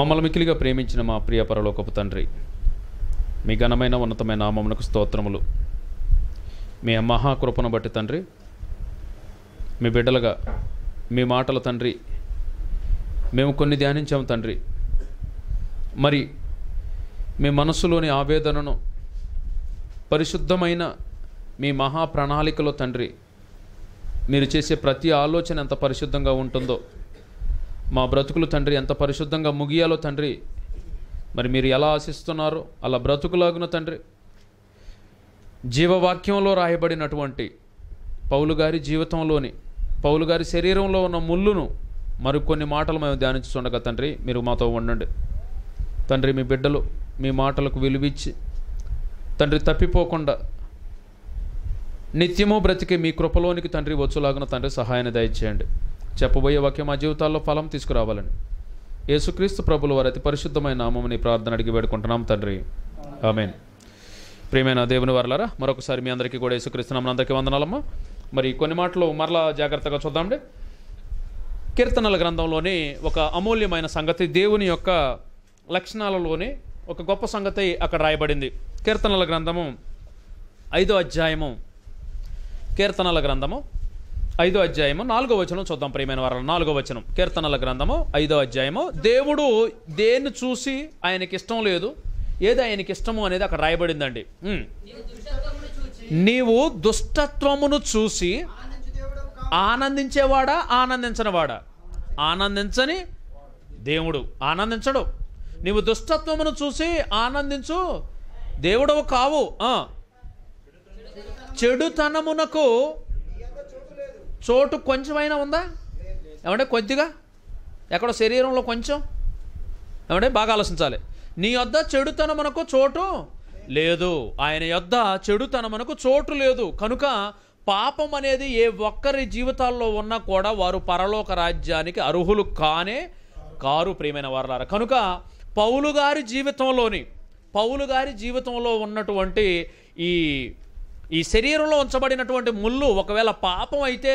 మమ్మల్ని మిక్కిలిగా ప్రేమించిన మా ప్రియ పరలోకపు తండ్రి మీ ఘనమైన ఉన్నతమైన నామమునకు స్తోత్రములు మీ మహాకృపను బట్టి తండ్రి మీ బిడ్డలుగా మీ మాటల తండ్రి మేము కొన్ని ధ్యానించాము తండ్రి మరి మీ మనస్సులోని ఆవేదనను పరిశుద్ధమైన మీ మహాప్రణాళికలో తండ్రి మీరు చేసే ప్రతి ఆలోచన ఎంత పరిశుద్ధంగా ఉంటుందో మా బ్రతుకులు తండ్రి ఎంత పరిశుద్ధంగా ముగియాలో తండ్రి మరి మీరు ఎలా ఆశిస్తున్నారో అలా బ్రతుకులాగున తండ్రి జీవవాక్యంలో రాయబడినటువంటి పౌలు గారి జీవితంలోని పౌలు గారి శరీరంలో ఉన్న ముళ్ళును మరికొన్ని మాటలు మేము ధ్యానించుండగా తండ్రి మీరు మాతో ఉండండి తండ్రి మీ బిడ్డలు మీ మాటలకు విలువిచ్చి తండ్రి తప్పిపోకుండా నిత్యము బ్రతికి మీ కృపలోనికి తండ్రి వచ్చులాగున తండ్రి సహాయాన్ని దయచేయండి చెప్పబోయే వాక్యం మా జీవితాల్లో ఫలం తీసుకురావాలని యేసుక్రీస్తు ప్రభులు వారి అతి పరిశుద్ధమైన నామని ప్రార్థన అడిగి వేడుకుంటున్నాం తండ్రి ఆమెన్ ప్రియమైన దేవుని వారలారా మరొకసారి మీ అందరికీ కూడా నామని అందరికీ వందనాలమ్మా మరి కొన్ని మాటలు మరలా జాగ్రత్తగా చూద్దామండి కీర్తనల గ్రంథంలోని ఒక అమూల్యమైన సంగతి దేవుని యొక్క లక్షణాలలోని ఒక గొప్ప సంగతి అక్కడ రాయబడింది కీర్తనల గ్రంథము ఐదో అధ్యాయము కీర్తనల గ్రంథము ఐదో అధ్యాయము నాలుగో వచనం చూద్దాం ప్రియమైన వారు నాలుగో వచనం కీర్తనల గ్రంథము ఐదో అధ్యాయము దేవుడు దేన్ని చూసి ఆయనకి ఇష్టం లేదు ఏది ఆయనకి ఇష్టము అనేది అక్కడ రాయబడిందండి నీవు దుష్టత్వమును చూసి ఆనందించేవాడా ఆనందించనివాడా ఆనందించని దేవుడు ఆనందించడు నీవు దుష్టత్వమును చూసి ఆనందించు దేవుడవు కావు చెడుతనమునకు చోటు కొంచెమైనా ఉందా ఏమంటే కొద్దిగా ఎక్కడో శరీరంలో కొంచెం ఏమంటే బాగా ఆలోచించాలి నీ యొద్ద చెడుతనమునకు చోటు లేదు ఆయన యొద్ద చెడుతనమునకు చోటు లేదు కనుక పాపం అనేది ఏ ఒక్కరి జీవితాల్లో ఉన్నా కూడా వారు పరలోక రాజ్యానికి అర్హులు కానే కారు ప్రియమైన వారు కనుక పౌలు గారి జీవితంలోని పౌలు గారి జీవితంలో ఉన్నటువంటి ఈ ఈ శరీరంలో ఉంచబడినటువంటి ముళ్ళు ఒకవేళ పాపం అయితే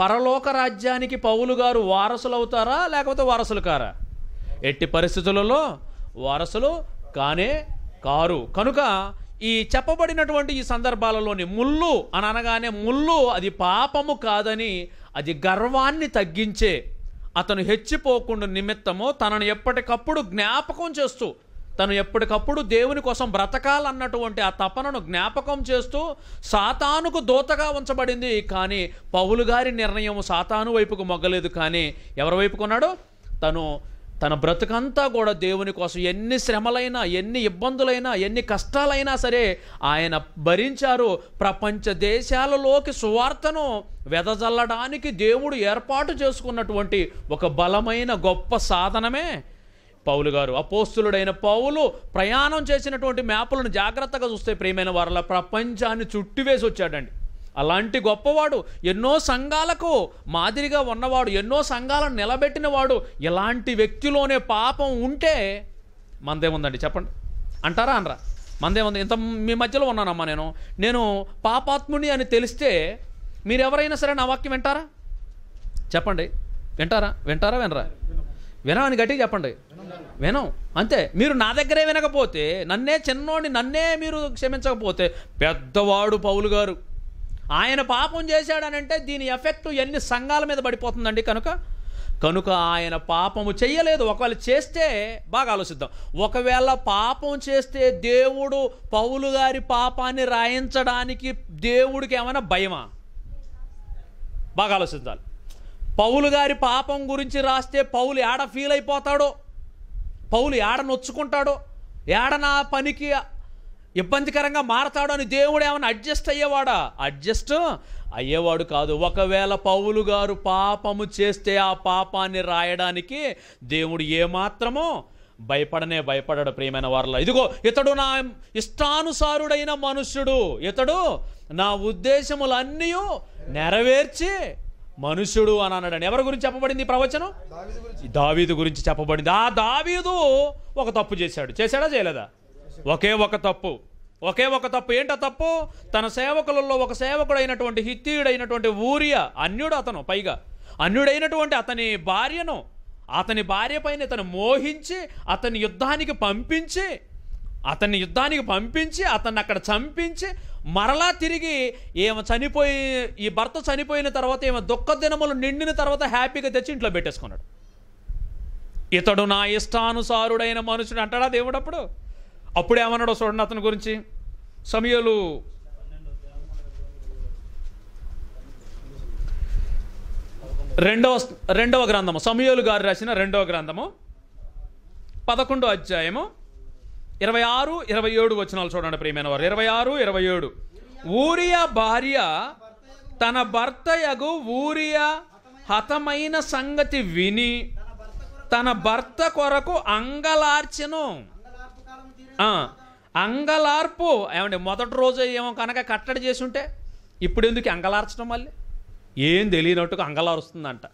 పరలోక రాజ్యానికి పౌలు గారు వారసులు అవుతారా లేకపోతే వారసులు కారా ఎట్టి పరిస్థితులలో వారసులు కానే కారు కనుక ఈ చెప్పబడినటువంటి ఈ సందర్భాలలోని ముళ్ళు అని అనగానే ముళ్ళు అది పాపము కాదని అది గర్వాన్ని తగ్గించే అతను హెచ్చిపోకుండా నిమిత్తము తనను ఎప్పటికప్పుడు జ్ఞాపకం చేస్తూ తను ఎప్పటికప్పుడు దేవుని కోసం బ్రతకాలన్నటువంటి ఆ తపనను జ్ఞాపకం చేస్తూ సాతానుకు దూతగా ఉంచబడింది కానీ పౌలు గారి నిర్ణయం సాతాను వైపుకు మొగ్గలేదు కానీ ఎవరి వైపుకున్నాడు తను తన బ్రతుకంతా కూడా దేవుని కోసం ఎన్ని శ్రమలైనా ఎన్ని ఇబ్బందులైనా ఎన్ని కష్టాలైనా సరే ఆయన భరించారు ప్రపంచ దేశాలలోకి సువార్తను వెదజల్లడానికి దేవుడు ఏర్పాటు చేసుకున్నటువంటి ఒక బలమైన గొప్ప సాధనమే పౌలు గారు అపోస్తులుడైన పౌలు ప్రయాణం చేసినటువంటి మ్యాపులను జాగ్రత్తగా చూస్తే ప్రియమైన వారల ప్రపంచాన్ని చుట్టివేసి వచ్చాడండి అలాంటి గొప్పవాడు ఎన్నో సంఘాలకు మాదిరిగా ఉన్నవాడు ఎన్నో సంఘాలను నిలబెట్టినవాడు ఇలాంటి వ్యక్తిలోనే పాపం ఉంటే మందేముందండి చెప్పండి అంటారా అనరా మందేముంది ఇంత మీ మధ్యలో ఉన్నానమ్మా నేను నేను పాపాత్ముని అని తెలిస్తే మీరు ఎవరైనా సరే నా వాక్యం వింటారా చెప్పండి వింటారా వింటారా వినరా వినమని గట్టిగా చెప్పండి వినం అంతే మీరు నా దగ్గరే వినకపోతే నన్నే చిన్నోడిని నన్నే మీరు క్షమించకపోతే పెద్దవాడు పౌలు గారు ఆయన పాపం చేశాడనంటే దీని ఎఫెక్ట్ ఎన్ని సంఘాల మీద పడిపోతుందండి కనుక కనుక ఆయన పాపము చేయలేదు ఒకవేళ చేస్తే బాగా ఆలోచిద్దాం ఒకవేళ పాపం చేస్తే దేవుడు పౌలు గారి పాపాన్ని రాయించడానికి దేవుడికి ఏమైనా భయమా బాగా ఆలోచించాలి పౌలు గారి పాపం గురించి రాస్తే పౌలు ఏడ ఫీల్ అయిపోతాడో పౌలు ఏడ నొచ్చుకుంటాడో ఏడ నా పనికి ఇబ్బందికరంగా మారతాడో అని దేవుడు ఏమైనా అడ్జస్ట్ అయ్యేవాడా అడ్జస్ట్ అయ్యేవాడు కాదు ఒకవేళ పౌలు గారు పాపము చేస్తే ఆ పాపాన్ని రాయడానికి దేవుడు ఏమాత్రమో భయపడనే భయపడాడు ప్రియమైన వారిలో ఇదిగో ఇతడు నా ఇష్టానుసారుడైన మనుష్యుడు ఇతడు నా ఉద్దేశములన్నీ నెరవేర్చి మనుషుడు అని అన్నాడు ఎవరి గురించి చెప్పబడింది ప్రవచనం దావీదు గురించి చెప్పబడింది ఆ దావీదు ఒక తప్పు చేశాడు చేశాడా చేయలేదా ఒకే ఒక తప్పు ఒకే ఒక తప్పు ఏంటో తప్పు తన సేవకులలో ఒక సేవకుడైనటువంటి హిత్తీయుడైనటువంటి ఊరియ అన్యుడు అతను పైగా అన్యుడైనటువంటి అతని భార్యను అతని భార్య పైన ఇతను మోహించి అతని యుద్ధానికి పంపించి అతన్ని యుద్ధానికి పంపించి అతన్ని అక్కడ చంపించి మరలా తిరిగి ఏమో చనిపోయి ఈ భర్త చనిపోయిన తర్వాత ఏమో దుఃఖ దినములు నిండిన తర్వాత హ్యాపీగా తెచ్చి ఇంట్లో పెట్టేసుకున్నాడు ఇతడు నా ఇష్టానుసారుడైన మనుషుడు అంటాడా దేవుడు అప్పుడు అప్పుడేమన్నాడో చూడండి అతని గురించి సమయలు రెండవ రెండవ గ్రంథము సమయలు గారు రాసిన రెండవ గ్రంథము పదకొండో అధ్యాయము ఇరవై ఆరు ఇరవై ఏడు వచ్చినాలు చూడండి ప్రియమైన వారు ఇరవై ఆరు ఇరవై ఏడు ఊరియా భార్య తన భర్తయగు ఊరియా హతమైన సంగతి విని తన భర్త కొరకు అంగలార్చను అంగలార్పు ఏమండి మొదటి రోజు ఏమో కనుక కట్టడి చేసి ఉంటే ఇప్పుడు ఎందుకు అంగలార్చడం మళ్ళీ ఏం తెలియనట్టుగా అంగలారుస్తుందంట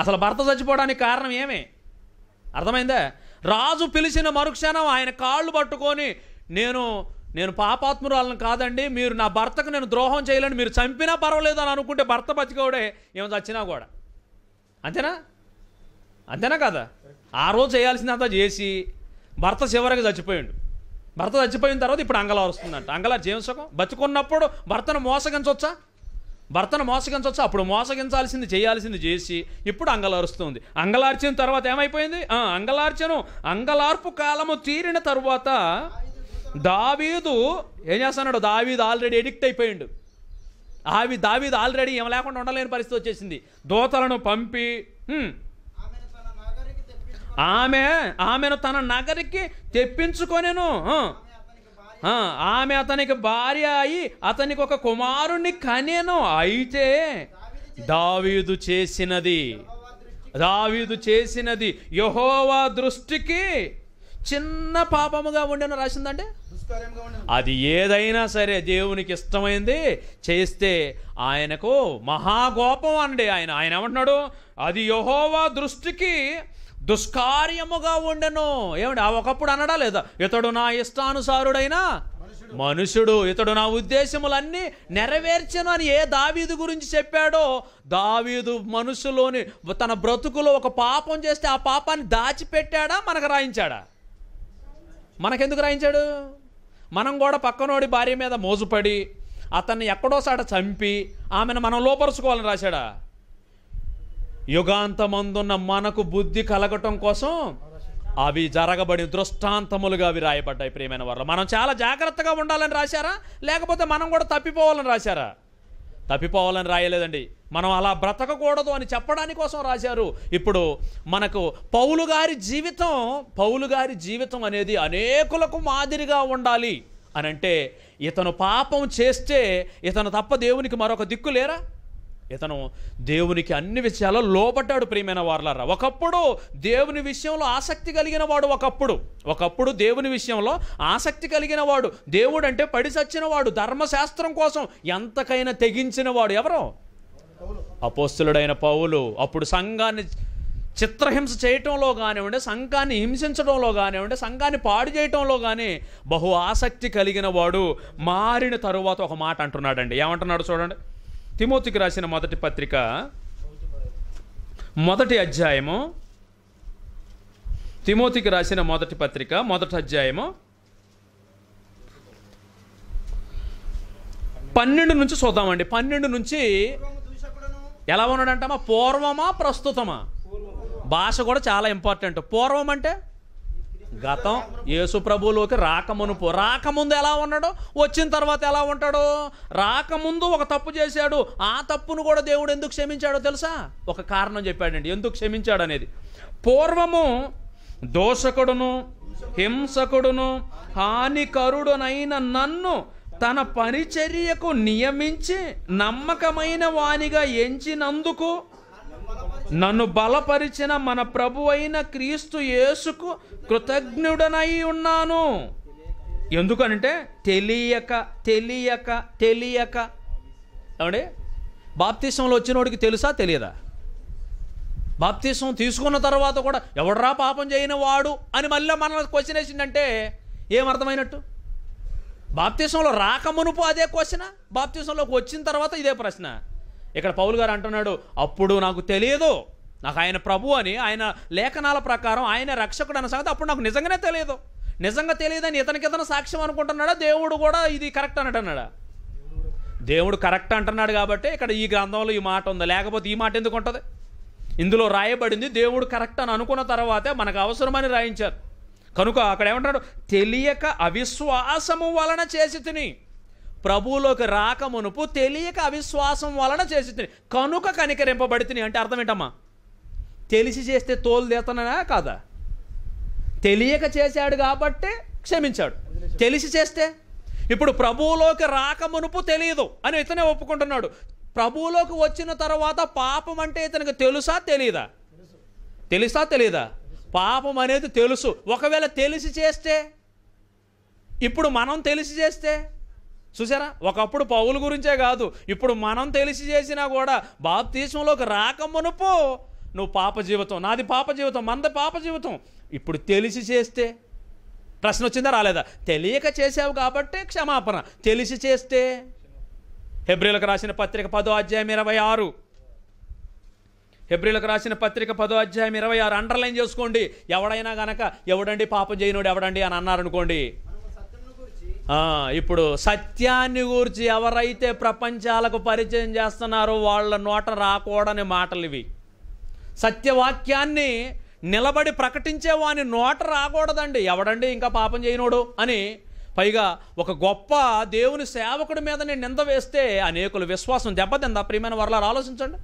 అసలు భర్త చచ్చిపోవడానికి కారణం ఏమే అర్థమైందా రాజు పిలిచిన మరుక్షణం ఆయన కాళ్ళు పట్టుకొని నేను నేను పాపాత్మురాలను కాదండి మీరు నా భర్తకు నేను ద్రోహం చేయలేను మీరు చంపినా పర్వాలేదు అని అనుకుంటే భర్త బతికోడే ఏమో చచ్చినా కూడా అంతేనా అంతేనా కదా ఆ రోజు చేయాల్సిందంతా చేసి భర్త చివరికి చచ్చిపోయాడు భర్త చచ్చిపోయిన తర్వాత ఇప్పుడు అంగలా వస్తుందంట అంగలా జీవించకం బతుకున్నప్పుడు భర్తను మోసగించవచ్చా భర్తను మోసగించవచ్చు అప్పుడు మోసగించాల్సింది చేయాల్సింది చేసి ఇప్పుడు అంగలారుస్తుంది అంగలార్చిన తర్వాత ఏమైపోయింది అంగలార్చను అంగలార్పు కాలము తీరిన తరువాత దావీదు ఏం చేస్తున్నాడు దావీదు ఆల్రెడీ ఎడిక్ట్ అయిపోయిండు ఆవి దావీదు ఆల్రెడీ ఏమి లేకుండా ఉండలేని పరిస్థితి వచ్చేసింది దోతలను పంపి ఆమె ఆమెను తన నగరికి తెప్పించుకొనేను ఆమె అతనికి భార్య అయి అతనికి ఒక కుమారుణ్ణి కనేను అయితే దావీదు చేసినది దావీదు చేసినది యహోవా దృష్టికి చిన్న పాపముగా ఉండేను రాసిందంటే అది ఏదైనా సరే దేవునికి ఇష్టమైంది చేస్తే ఆయనకు మహాగోపం అండి ఆయన ఆయన ఏమంటున్నాడు అది యహోవా దృష్టికి దుష్కార్యముగా ఉండెను ఏమండి ఆ ఒకప్పుడు అనడా లేదా ఇతడు నా ఇష్టానుసారుడైనా మనుషుడు ఇతడు నా ఉద్దేశములన్నీ నెరవేర్చను అని ఏ దావీదు గురించి చెప్పాడో దావీదు మనుషులోని తన బ్రతుకులో ఒక పాపం చేస్తే ఆ పాపాన్ని దాచిపెట్టాడా మనకు రాయించాడా మనకెందుకు రాయించాడు మనం కూడా పక్కనోడి భార్య మీద మోజుపడి అతన్ని ఎక్కడోసాట చంపి ఆమెను మనం లోపరుచుకోవాలని రాశాడా యుగాంతమందున్న మనకు బుద్ధి కలగటం కోసం అవి జరగబడి దృష్టాంతములుగా అవి రాయబడ్డాయి ప్రియమైన వారు మనం చాలా జాగ్రత్తగా ఉండాలని రాశారా లేకపోతే మనం కూడా తప్పిపోవాలని రాశారా తప్పిపోవాలని రాయలేదండి మనం అలా బ్రతకకూడదు అని చెప్పడాని కోసం రాశారు ఇప్పుడు మనకు పౌలు గారి జీవితం పౌలు గారి జీవితం అనేది అనేకులకు మాదిరిగా ఉండాలి అనంటే ఇతను పాపం చేస్తే ఇతను తప్ప దేవునికి మరొక దిక్కు లేరా ఇతను దేవునికి అన్ని విషయాల్లో లోబడ్డాడు ప్రియమైన వార్లరా ఒకప్పుడు దేవుని విషయంలో ఆసక్తి కలిగిన వాడు ఒకప్పుడు ఒకప్పుడు దేవుని విషయంలో ఆసక్తి కలిగిన వాడు దేవుడు అంటే పడి సచ్చిన వాడు ధర్మశాస్త్రం కోసం ఎంతకైనా తెగించిన వాడు ఎవరో అపోస్తులుడైన పౌలు అప్పుడు సంఘాన్ని చిత్రహింస చేయటంలో కానివ్వండి సంఘాన్ని హింసించడంలో కానివ్వండి సంఘాన్ని పాడు చేయటంలో కానీ బహు ఆసక్తి కలిగిన వాడు మారిన తరువాత ఒక మాట అంటున్నాడండి ఏమంటున్నాడు చూడండి తిమోతికి రాసిన మొదటి పత్రిక మొదటి అధ్యాయము తిమోతికి రాసిన మొదటి పత్రిక మొదటి అధ్యాయము పన్నెండు నుంచి చూద్దామండి పన్నెండు నుంచి ఎలా ఉన్నాడంటమా పూర్వమా ప్రస్తుతమా భాష కూడా చాలా ఇంపార్టెంట్ పూర్వం అంటే గతం రాకమును రాకమునుపు రాకముందు ఎలా ఉన్నాడో వచ్చిన తర్వాత ఎలా ఉంటాడో రాకముందు ఒక తప్పు చేశాడు ఆ తప్పును కూడా దేవుడు ఎందుకు క్షమించాడో తెలుసా ఒక కారణం చెప్పాడండి ఎందుకు క్షమించాడు అనేది పూర్వము దోషకుడును హింసకుడును హానికరుడునైన నన్ను తన పరిచర్యకు నియమించి నమ్మకమైన వానిగా ఎంచినందుకు నన్ను బలపరిచిన మన ప్రభు అయిన క్రీస్తు యేసుకు కృతజ్ఞుడనై ఉన్నాను ఎందుకనంటే తెలియక తెలియక తెలియక ఏమండి బాప్తీసంలో వచ్చినోడికి తెలుసా తెలియదా బాప్తీసం తీసుకున్న తర్వాత కూడా ఎవడరా పాపం చేయని వాడు అని మళ్ళీ మన క్వశ్చన్ వేసిందంటే ఏమర్థమైనట్టు బాప్తీసంలో రాకమునుపు అదే క్వశ్చన బాప్తీసంలోకి వచ్చిన తర్వాత ఇదే ప్రశ్న ఇక్కడ పౌలు గారు అంటున్నాడు అప్పుడు నాకు తెలియదు నాకు ఆయన ప్రభు అని ఆయన లేఖనాల ప్రకారం ఆయన రక్షకుడు అన్న సంగతి అప్పుడు నాకు నిజంగానే తెలియదు నిజంగా తెలియదని ఇతనికి ఇతను సాక్ష్యం అనుకుంటున్నాడా దేవుడు కూడా ఇది కరెక్ట్ అని అన్నాడా దేవుడు కరెక్ట్ అంటున్నాడు కాబట్టి ఇక్కడ ఈ గ్రంథంలో ఈ మాట ఉంది లేకపోతే ఈ మాట ఎందుకు ఉంటుంది ఇందులో రాయబడింది దేవుడు కరెక్ట్ అని అనుకున్న తర్వాతే మనకు అవసరమని రాయించారు కనుక అక్కడ ఏమంటాడు తెలియక అవిశ్వాసము వలన చేసి తిని ప్రభువులోకి రాకమునుపు తెలియక అవిశ్వాసం వలన చేసి కనుక కనికరింపబడితే అంటే అర్థం ఏంటమ్మా తెలిసి చేస్తే తోలుదేతననా కాదా తెలియక చేశాడు కాబట్టి క్షమించాడు తెలిసి చేస్తే ఇప్పుడు ప్రభువులోకి రాకమునుపు తెలియదు అని ఇతనే ఒప్పుకుంటున్నాడు ప్రభువులోకి వచ్చిన తర్వాత పాపం అంటే ఇతనికి తెలుసా తెలియదా తెలుసా తెలియదా పాపం అనేది తెలుసు ఒకవేళ తెలిసి చేస్తే ఇప్పుడు మనం తెలిసి చేస్తే చూసారా ఒకప్పుడు పౌల గురించే కాదు ఇప్పుడు మనం తెలిసి చేసినా కూడా బాప్తీసంలోకి రాకమునుపు నువ్వు పాప జీవితం నాది పాప జీవితం మంద పాప జీవితం ఇప్పుడు తెలిసి చేస్తే ప్రశ్న వచ్చిందా రాలేదా తెలియక చేసావు కాబట్టి క్షమాపణ తెలిసి చేస్తే హెబ్రిలకు రాసిన పత్రిక పదో అధ్యాయం ఇరవై ఆరు హెబ్రిలకు రాసిన పత్రిక పదో అధ్యాయం ఇరవై ఆరు అండర్లైన్ చేసుకోండి ఎవడైనా గనక ఎవడండి పాపం చేయనుడు ఎవడండి అని అన్నారనుకోండి ఇప్పుడు సత్యాన్ని గూర్చి ఎవరైతే ప్రపంచాలకు పరిచయం చేస్తున్నారో వాళ్ళ నోట రాకూడని మాటలు ఇవి సత్యవాక్యాన్ని నిలబడి ప్రకటించే వాని నోట రాకూడదండి ఎవడండి ఇంకా పాపం చేయనోడు అని పైగా ఒక గొప్ప దేవుని సేవకుడి మీద నేను నింద వేస్తే అనేకులు విశ్వాసం దెబ్బతిందా ప్రియమైన వరలారు ఆలోచించండి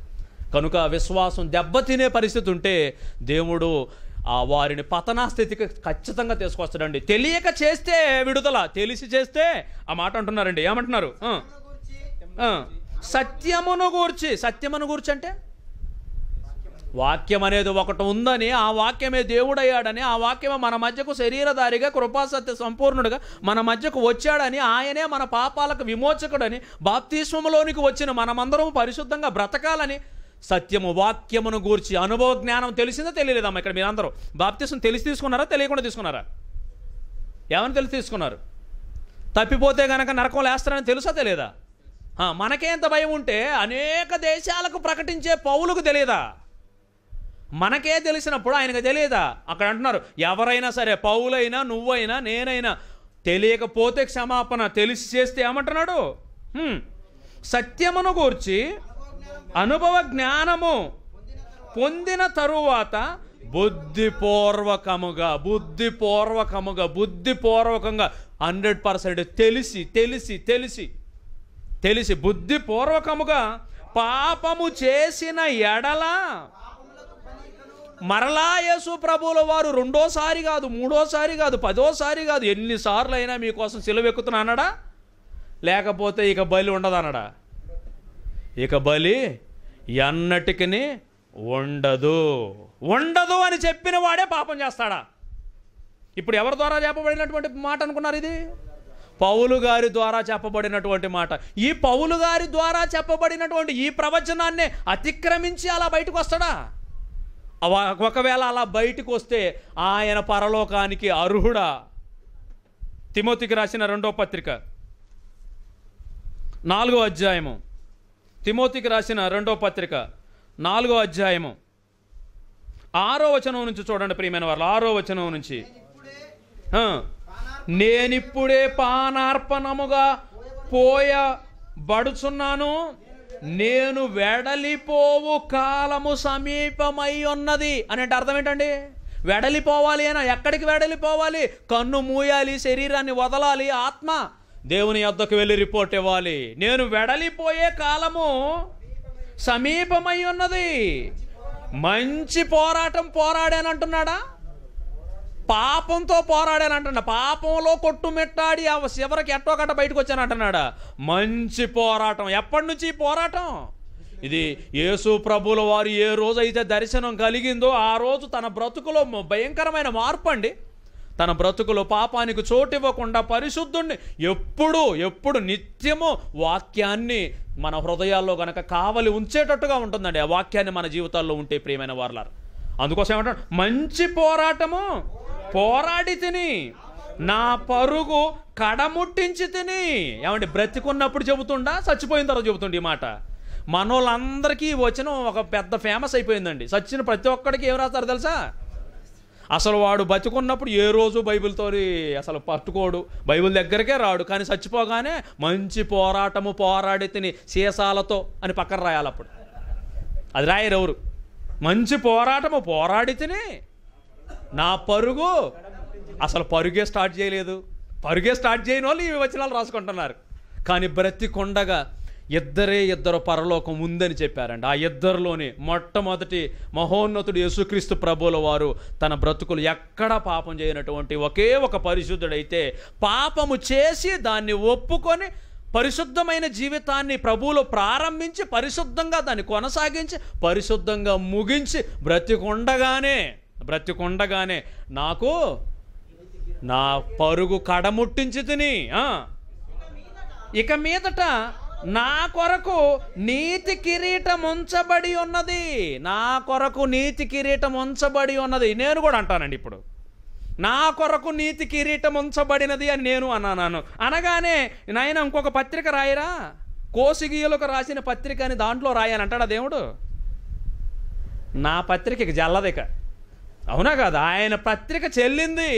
కనుక విశ్వాసం దెబ్బతినే పరిస్థితి ఉంటే దేవుడు వారిని పతనా స్థితికి ఖచ్చితంగా తీసుకొస్తాడండి తెలియక చేస్తే విడుదల తెలిసి చేస్తే ఆ మాట అంటున్నారండి ఏమంటున్నారు సత్యమును గూర్చి సత్యమును గూర్చి అంటే వాక్యం అనేది ఒకటి ఉందని ఆ వాక్యమే దేవుడయ్యాడని ఆ వాక్యమే మన మధ్యకు శరీరధారిగా కృపాసత్య సంపూర్ణుడిగా మన మధ్యకు వచ్చాడని ఆయనే మన పాపాలకు విమోచకుడని బాప్తిస్వములోనికి వచ్చిన మనమందరం పరిశుద్ధంగా బ్రతకాలని సత్యము వాక్యమును గూర్చి అనుభవ జ్ఞానం తెలిసిందా తెలియలేదమ్మా ఇక్కడ మీరందరూ బాప్తిసం తెలిసి తీసుకున్నారా తెలియకుండా తీసుకున్నారా ఏమని తెలిసి తీసుకున్నారు తప్పిపోతే గనక నరకం లేస్తారని తెలుసా తెలియదా మనకేంత భయం ఉంటే అనేక దేశాలకు ప్రకటించే పౌలకు తెలియదా మనకే తెలిసినప్పుడు ఆయనకు తెలియదా అక్కడ అంటున్నారు ఎవరైనా సరే పౌలైనా నువ్వైనా నేనైనా తెలియకపోతే క్షమాపణ తెలిసి చేస్తే ఏమంటున్నాడు సత్యమును గూర్చి అనుభవ జ్ఞానము పొందిన తరువాత బుద్ధిపూర్వకముగా బుద్ధిపూర్వకముగా బుద్ధిపూర్వకంగా హండ్రెడ్ పర్సెంట్ తెలిసి తెలిసి తెలిసి తెలిసి బుద్ధిపూర్వకముగా పాపము చేసిన ఎడల మరలా యేసు ప్రభువుల వారు రెండోసారి కాదు మూడోసారి కాదు పదోసారి కాదు ఎన్నిసార్లు అయినా మీకోసం సిలువెక్కుతున్నా అన్నాడా లేకపోతే ఇక బయలు ఉండదు అన్నాడా ఇక బలి ఎన్నటికని ఉండదు ఉండదు అని చెప్పిన వాడే పాపం చేస్తాడా ఇప్పుడు ఎవరి ద్వారా చెప్పబడినటువంటి మాట అనుకున్నారు ఇది పౌలు గారి ద్వారా చెప్పబడినటువంటి మాట ఈ పౌలు గారి ద్వారా చెప్పబడినటువంటి ఈ ప్రవచనాన్ని అతిక్రమించి అలా బయటకు వస్తాడా ఒకవేళ అలా బయటకు వస్తే ఆయన పరలోకానికి అర్హుడా తిమోతికి రాసిన రెండో పత్రిక నాలుగో అధ్యాయము తిమోతికి రాసిన రెండో పత్రిక నాలుగో అధ్యాయము ఆరో వచనం నుంచి చూడండి ప్రియమైన వాళ్ళు ఆరో వచనం నుంచి నేనిప్పుడే పానార్పణముగా పోయబడుచున్నాను నేను వెడలిపోవు కాలము సమీపమై ఉన్నది అనేటి అర్థం ఏంటండి వెడలిపోవాలి అయినా ఎక్కడికి వెడలిపోవాలి కన్ను మూయాలి శరీరాన్ని వదలాలి ఆత్మ దేవుని అద్దకు వెళ్ళి రిపోర్ట్ ఇవ్వాలి నేను వెడలిపోయే కాలము సమీపమై ఉన్నది మంచి పోరాటం పోరాడానంటున్నాడా పాపంతో పోరాడానంటున్నా పాపంలో కొట్టుమెట్టాడి ఆ చివరికి కట్ట బయటకు వచ్చానంటున్నాడా మంచి పోరాటం ఎప్పటి నుంచి పోరాటం ఇది యేసు ప్రభుల వారు ఏ రోజు అయితే దర్శనం కలిగిందో ఆ రోజు తన బ్రతుకులో భయంకరమైన మార్పు అండి తన బ్రతుకులో పాపానికి చోటివ్వకుండా పరిశుద్ధుణ్ణి ఎప్పుడు ఎప్పుడు నిత్యము వాక్యాన్ని మన హృదయాల్లో కనుక కావలి ఉంచేటట్టుగా ఉంటుందండి ఆ వాక్యాన్ని మన జీవితాల్లో ఉంటే ప్రియమైన వార్లారు అందుకోసం ఏమంటారు మంచి పోరాటము పోరాడి తిని నా పరుగు కడముట్టించి తిని ఏమంటే బ్రతికున్నప్పుడు చెబుతుండా చచ్చిపోయిన తర్వాత చెబుతుండే ఈ మాట మనోళ్ళందరికీ వచ్చిన ఒక పెద్ద ఫేమస్ అయిపోయిందండి సచ్చిన ప్రతి ఒక్కడికి ఏం రాస్తారు తెలుసా అసలు వాడు బతికున్నప్పుడు ఏ రోజు బైబిల్తో అసలు పట్టుకోడు బైబిల్ దగ్గరికే రాడు కానీ చచ్చిపోగానే మంచి పోరాటము పోరాడి తిని సీసాలతో అని పక్కన రాయాలి అప్పుడు అది రాయరు ఎవరు మంచి పోరాటము పోరాడి తిని నా పరుగు అసలు పరుగే స్టార్ట్ చేయలేదు పరుగే స్టార్ట్ చేయని వాళ్ళు ఈ వచనాలు రాసుకుంటున్నారు కానీ బ్రతికొండగా ఇద్దరే ఇద్దరు పరలోకం ఉందని చెప్పారండి ఆ ఇద్దరిలోనే మొట్టమొదటి మహోన్నతుడు యేసుక్రీస్తు ప్రభుల వారు తన బ్రతుకులు ఎక్కడ పాపం చేయనటువంటి ఒకే ఒక పరిశుద్ధుడైతే పాపము చేసి దాన్ని ఒప్పుకొని పరిశుద్ధమైన జీవితాన్ని ప్రభువులు ప్రారంభించి పరిశుద్ధంగా దాన్ని కొనసాగించి పరిశుద్ధంగా ముగించి బ్రతికుండగానే బ్రతికుండగానే నాకు నా పరుగు కడముట్టించి తిని ఇక మీదట నా కొరకు నీతి కిరీటం ఉంచబడి ఉన్నది నా కొరకు నీతి కిరీటం ఉంచబడి ఉన్నది నేను కూడా అంటానండి ఇప్పుడు నా కొరకు నీతి కిరీటం ఉంచబడినది అని నేను అన్నాను అనగానే నాయన ఇంకొక పత్రిక రాయరా కోసిగీయులకు రాసిన పత్రిక అని దాంట్లో రాయని అంటాడా దేవుడు నా పత్రికకి జల్లదిక అవునా కాదు ఆయన పత్రిక చెల్లింది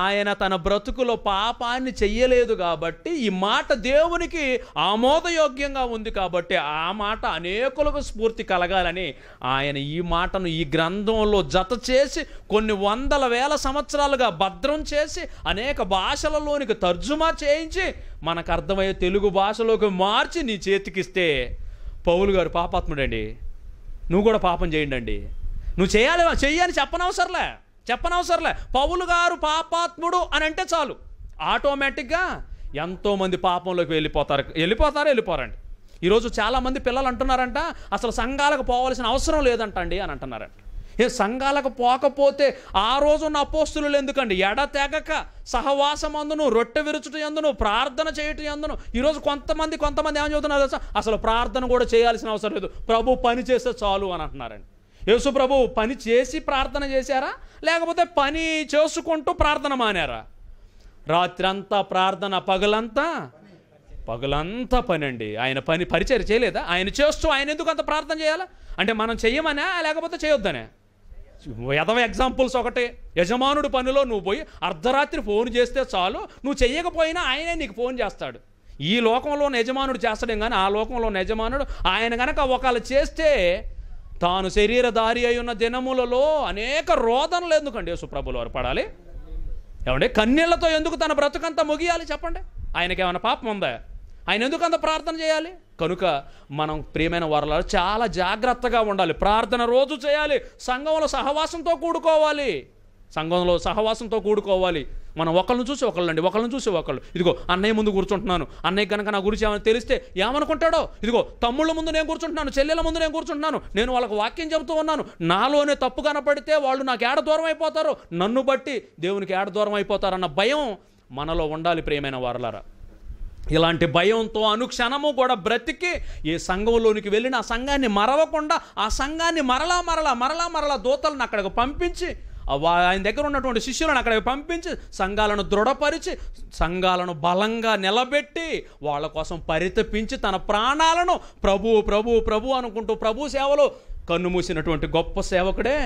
ఆయన తన బ్రతుకులో పాపాన్ని చెయ్యలేదు కాబట్టి ఈ మాట దేవునికి ఆమోదయోగ్యంగా ఉంది కాబట్టి ఆ మాట అనేకులకు స్ఫూర్తి కలగాలని ఆయన ఈ మాటను ఈ గ్రంథంలో జత చేసి కొన్ని వందల వేల సంవత్సరాలుగా భద్రం చేసి అనేక భాషలలోనికి తర్జుమా చేయించి మనకు అర్థమయ్యే తెలుగు భాషలోకి మార్చి నీ చేతికిస్తే పౌలు గారు పాపాత్ముడండి నువ్వు కూడా పాపం చేయండి నువ్వు చేయాలి చెయ్యని చెప్పనవసరంలే చెప్పనవసరంలే పౌలు గారు పాపాత్ముడు అని అంటే చాలు ఆటోమేటిక్గా ఎంతోమంది పాపంలోకి వెళ్ళిపోతారు వెళ్ళిపోతారో వెళ్ళిపోరండి ఈరోజు చాలామంది పిల్లలు అంటున్నారంట అసలు సంఘాలకు పోవాల్సిన అవసరం లేదంటండి అని అంటున్నారంట ఏ సంఘాలకు పోకపోతే ఆ రోజున్న అపోస్తులు ఎందుకండి ఎడతెగక సహవాసం అందును రొట్టె విరుచుట ఎందును ప్రార్థన చేయటం ఎందును ఈరోజు కొంతమంది కొంతమంది ఏమని చదువుతున్నారు అసలు ప్రార్థన కూడా చేయాల్సిన అవసరం లేదు ప్రభు పని చేస్తే చాలు అని అంటున్నారండి యేసుప్రభు పని చేసి ప్రార్థన చేశారా లేకపోతే పని చేసుకుంటూ ప్రార్థన మానారా రాత్రంతా ప్రార్థన పగలంతా పగలంతా పని అండి ఆయన పని పరిచయం చేయలేదా ఆయన చేస్తూ ఆయన ఎందుకు అంత ప్రార్థన చేయాలా అంటే మనం చెయ్యమనే లేకపోతే చేయొద్దనే యథవ ఎగ్జాంపుల్స్ ఒకటి యజమానుడు పనిలో నువ్వు పోయి అర్ధరాత్రి ఫోన్ చేస్తే చాలు నువ్వు చెయ్యకపోయినా ఆయనే నీకు ఫోన్ చేస్తాడు ఈ లోకంలో యజమానుడు చేస్తాడేం కానీ ఆ లోకంలో యజమానుడు ఆయన కనుక ఒకళ్ళు చేస్తే తాను శరీరధారి అయి ఉన్న దినములలో అనేక రోదనలు ఎందుకండి యేసుప్రభులు వారు పడాలి ఏమంటే కన్నీళ్లతో ఎందుకు తన బ్రతుకంతా ముగియాలి చెప్పండి ఆయనకి ఏమైనా పాపం ఉందా ఆయన ఎందుకు అంత ప్రార్థన చేయాలి కనుక మనం ప్రియమైన వరలారు చాలా జాగ్రత్తగా ఉండాలి ప్రార్థన రోజు చేయాలి సంఘంలో సహవాసంతో కూడుకోవాలి సంఘంలో సహవాసంతో కూడుకోవాలి మనం ఒకళ్ళని చూసి ఒకళ్ళు అండి ఒకళ్ళని చూసి ఒకళ్ళు ఇదిగో అన్నయ్య ముందు కూర్చుంటున్నాను అన్నయ్య కనుక నా గురించి ఏమైనా తెలిస్తే ఏమనుకుంటాడో ఇదిగో తమ్ముళ్ళ ముందు నేను కూర్చుంటున్నాను చెల్లెల ముందు నేను కూర్చుంటున్నాను నేను వాళ్ళకి వాక్యం చెబుతూ ఉన్నాను నాలోనే తప్పు కనపడితే వాళ్ళు నాకు ఏడ దూరం అయిపోతారు నన్ను బట్టి దేవునికి ఏడ దూరం అయిపోతారన్న భయం మనలో ఉండాలి ప్రియమైన వారలారా ఇలాంటి భయంతో అనుక్షణము కూడా బ్రతికి ఏ సంఘంలోనికి వెళ్ళిన ఆ సంఘాన్ని మరవకుండా ఆ సంఘాన్ని మరలా మరలా మరలా మరలా దూతలను అక్కడికి పంపించి ఆయన దగ్గర ఉన్నటువంటి శిష్యులను అక్కడ పంపించి సంఘాలను దృఢపరిచి సంఘాలను బలంగా నిలబెట్టి వాళ్ళ కోసం పరితపించి తన ప్రాణాలను ప్రభు ప్రభు ప్రభు అనుకుంటూ ప్రభు సేవలు కన్నుమూసినటువంటి గొప్ప సేవకుడే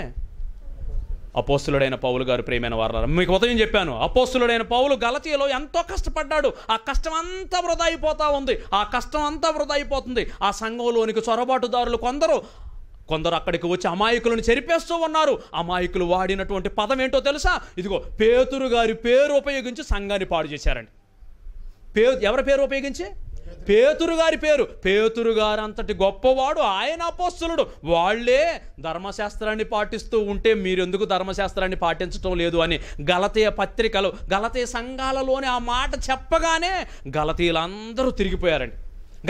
అపోస్తులుడైన పౌలు గారు ప్రేమైన వారు మీకు ఉదయం చెప్పాను అపోస్తులుడైన పౌలు గలతీలో ఎంతో కష్టపడ్డాడు ఆ కష్టం అంతా వృధా అయిపోతూ ఉంది ఆ కష్టం అంతా వృధా అయిపోతుంది ఆ సంఘంలోనికి చొరబాటుదారులు కొందరు కొందరు అక్కడికి వచ్చి అమాయకులను చెరిపేస్తూ ఉన్నారు అమాయకులు వాడినటువంటి పదం ఏంటో తెలుసా ఇదిగో పేతురు గారి పేరు ఉపయోగించి సంఘాన్ని పాడు చేశారండి పే ఎవరి పేరు ఉపయోగించి పేతురు గారి పేరు పేతురు గారు అంతటి గొప్పవాడు ఆయన అపోస్తులుడు వాళ్లే ధర్మశాస్త్రాన్ని పాటిస్తూ ఉంటే మీరెందుకు ధర్మశాస్త్రాన్ని పాటించటం లేదు అని గలతీయ పత్రికలు గలతీయ సంఘాలలోని ఆ మాట చెప్పగానే గలతీయులందరూ తిరిగిపోయారండి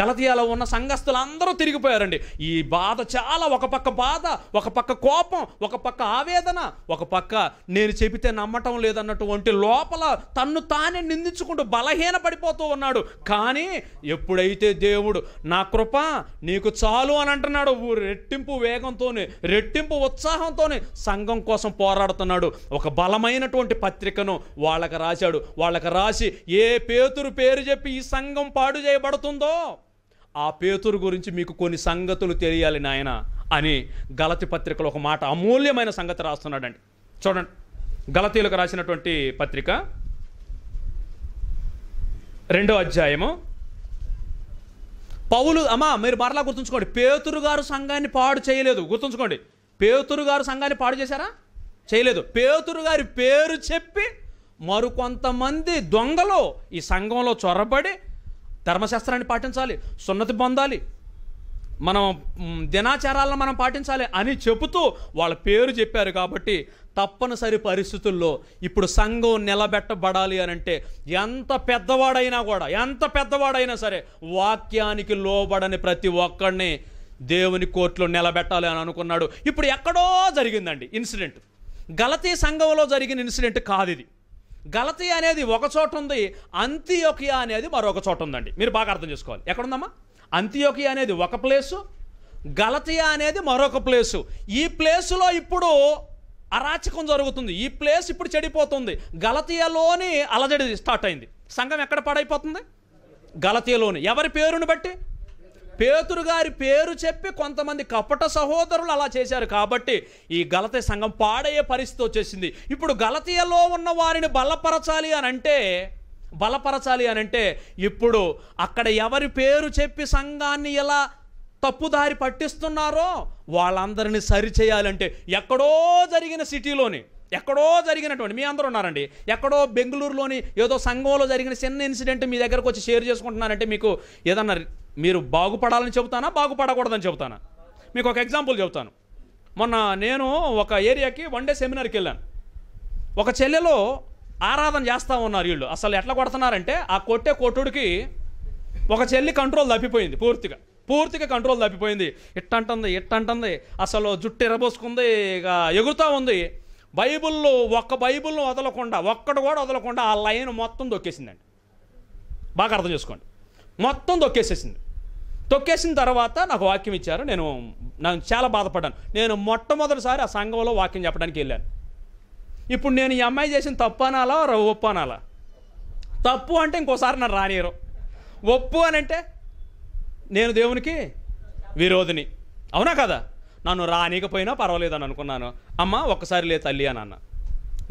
గలతీయాలో ఉన్న అందరూ తిరిగిపోయారండి ఈ బాధ చాలా ఒక పక్క బాధ ఒక పక్క కోపం ఒక పక్క ఆవేదన ఒక పక్క నేను చెబితే నమ్మటం లేదన్నటువంటి లోపల తన్ను తానే నిందించుకుంటూ బలహీన పడిపోతూ ఉన్నాడు కానీ ఎప్పుడైతే దేవుడు నా కృప నీకు చాలు అని అంటున్నాడు రెట్టింపు వేగంతోనే రెట్టింపు ఉత్సాహంతోనే సంఘం కోసం పోరాడుతున్నాడు ఒక బలమైనటువంటి పత్రికను వాళ్ళకి రాశాడు వాళ్ళకి రాసి ఏ పేతురు పేరు చెప్పి ఈ సంఘం పాడు చేయబడుతుందో ఆ పేతురు గురించి మీకు కొన్ని సంగతులు తెలియాలి నాయన అని గలతి పత్రికలో ఒక మాట అమూల్యమైన సంగతి రాస్తున్నాడండి చూడండి గలతీలకు రాసినటువంటి పత్రిక రెండో అధ్యాయము పౌలు అమ్మా మీరు మరలా గుర్తుంచుకోండి పేతురు గారు సంఘాన్ని పాడు చేయలేదు గుర్తుంచుకోండి పేతురు గారు సంఘాన్ని పాడు చేశారా చేయలేదు పేతురు గారి పేరు చెప్పి మరికొంతమంది దొంగలు ఈ సంఘంలో చొరబడి ధర్మశాస్త్రాన్ని పాటించాలి సున్నతి పొందాలి మనం దినాచారాలను మనం పాటించాలి అని చెబుతూ వాళ్ళ పేరు చెప్పారు కాబట్టి తప్పనిసరి పరిస్థితుల్లో ఇప్పుడు సంఘం నిలబెట్టబడాలి అని అంటే ఎంత పెద్దవాడైనా కూడా ఎంత పెద్దవాడైనా సరే వాక్యానికి లోబడని ప్రతి ఒక్కడిని దేవుని కోర్టులో నిలబెట్టాలి అని అనుకున్నాడు ఇప్పుడు ఎక్కడో జరిగిందండి ఇన్సిడెంట్ గలతీ సంఘంలో జరిగిన ఇన్సిడెంట్ కాదు ఇది గలతీ అనేది ఒక చోట ఉంది అంత్యోకియా అనేది మరొక చోట ఉందండి మీరు బాగా అర్థం చేసుకోవాలి ఎక్కడుందమ్మా అంత్యోకియా అనేది ఒక ప్లేసు గలతియా అనేది మరొక ప్లేసు ఈ ప్లేసులో ఇప్పుడు అరాచకం జరుగుతుంది ఈ ప్లేస్ ఇప్పుడు చెడిపోతుంది గలతీయలోని అలజడి స్టార్ట్ అయింది సంఘం ఎక్కడ పాడైపోతుంది గలతీయలోని ఎవరి పేరుని బట్టి పేతురు గారి పేరు చెప్పి కొంతమంది కపట సహోదరులు అలా చేశారు కాబట్టి ఈ గలతీ సంఘం పాడయ్యే పరిస్థితి వచ్చేసింది ఇప్పుడు గలతీయలో ఉన్న వారిని బలపరచాలి అని అంటే బలపరచాలి అని అంటే ఇప్పుడు అక్కడ ఎవరి పేరు చెప్పి సంఘాన్ని ఎలా తప్పుదారి పట్టిస్తున్నారో వాళ్ళందరినీ సరిచేయాలంటే ఎక్కడో జరిగిన సిటీలోని ఎక్కడో జరిగినటువంటి మీ అందరూ ఉన్నారండి ఎక్కడో బెంగళూరులోని ఏదో సంఘంలో జరిగిన చిన్న ఇన్సిడెంట్ మీ దగ్గరకు వచ్చి షేర్ చేసుకుంటున్నారంటే మీకు ఏదన్నా మీరు బాగుపడాలని చెబుతానా బాగుపడకూడదని చెబుతానా మీకు ఒక ఎగ్జాంపుల్ చెబుతాను మొన్న నేను ఒక ఏరియాకి వన్ డే సెమినార్కి వెళ్ళాను ఒక చెల్లెలో ఆరాధన చేస్తూ ఉన్నారు వీళ్ళు అసలు ఎట్లా కొడుతున్నారంటే ఆ కొట్టే కొట్టుడికి ఒక చెల్లి కంట్రోల్ తప్పిపోయింది పూర్తిగా పూర్తిగా కంట్రోల్ తప్పిపోయింది ఇట్టంటుంది ఇట్టంటుంది అసలు జుట్టు ఎరబోసుకుంది ఇక ఎగురుతూ ఉంది బైబుల్లో ఒక్క బైబుల్ను వదలకుండా ఒక్కడు కూడా వదలకుండా ఆ లైన్ మొత్తం దొక్కేసిందండి బాగా అర్థం చేసుకోండి మొత్తం దొక్కేసేసింది తొక్కేసిన తర్వాత నాకు వాక్యం ఇచ్చారు నేను నన్ను చాలా బాధపడ్డాను నేను మొట్టమొదటిసారి ఆ సంఘంలో వాక్యం చెప్పడానికి వెళ్ళాను ఇప్పుడు నేను ఈ అమ్మాయి చేసిన తప్పు అనాలా ఒప్పు అనాలా తప్పు అంటే ఇంకోసారి నన్ను రానియరు ఒప్పు అని అంటే నేను దేవునికి విరోధిని అవునా కదా నన్ను రానికపోయినా పర్వాలేదు అని అనుకున్నాను అమ్మ ఒక్కసారి లే తల్లి అని అన్న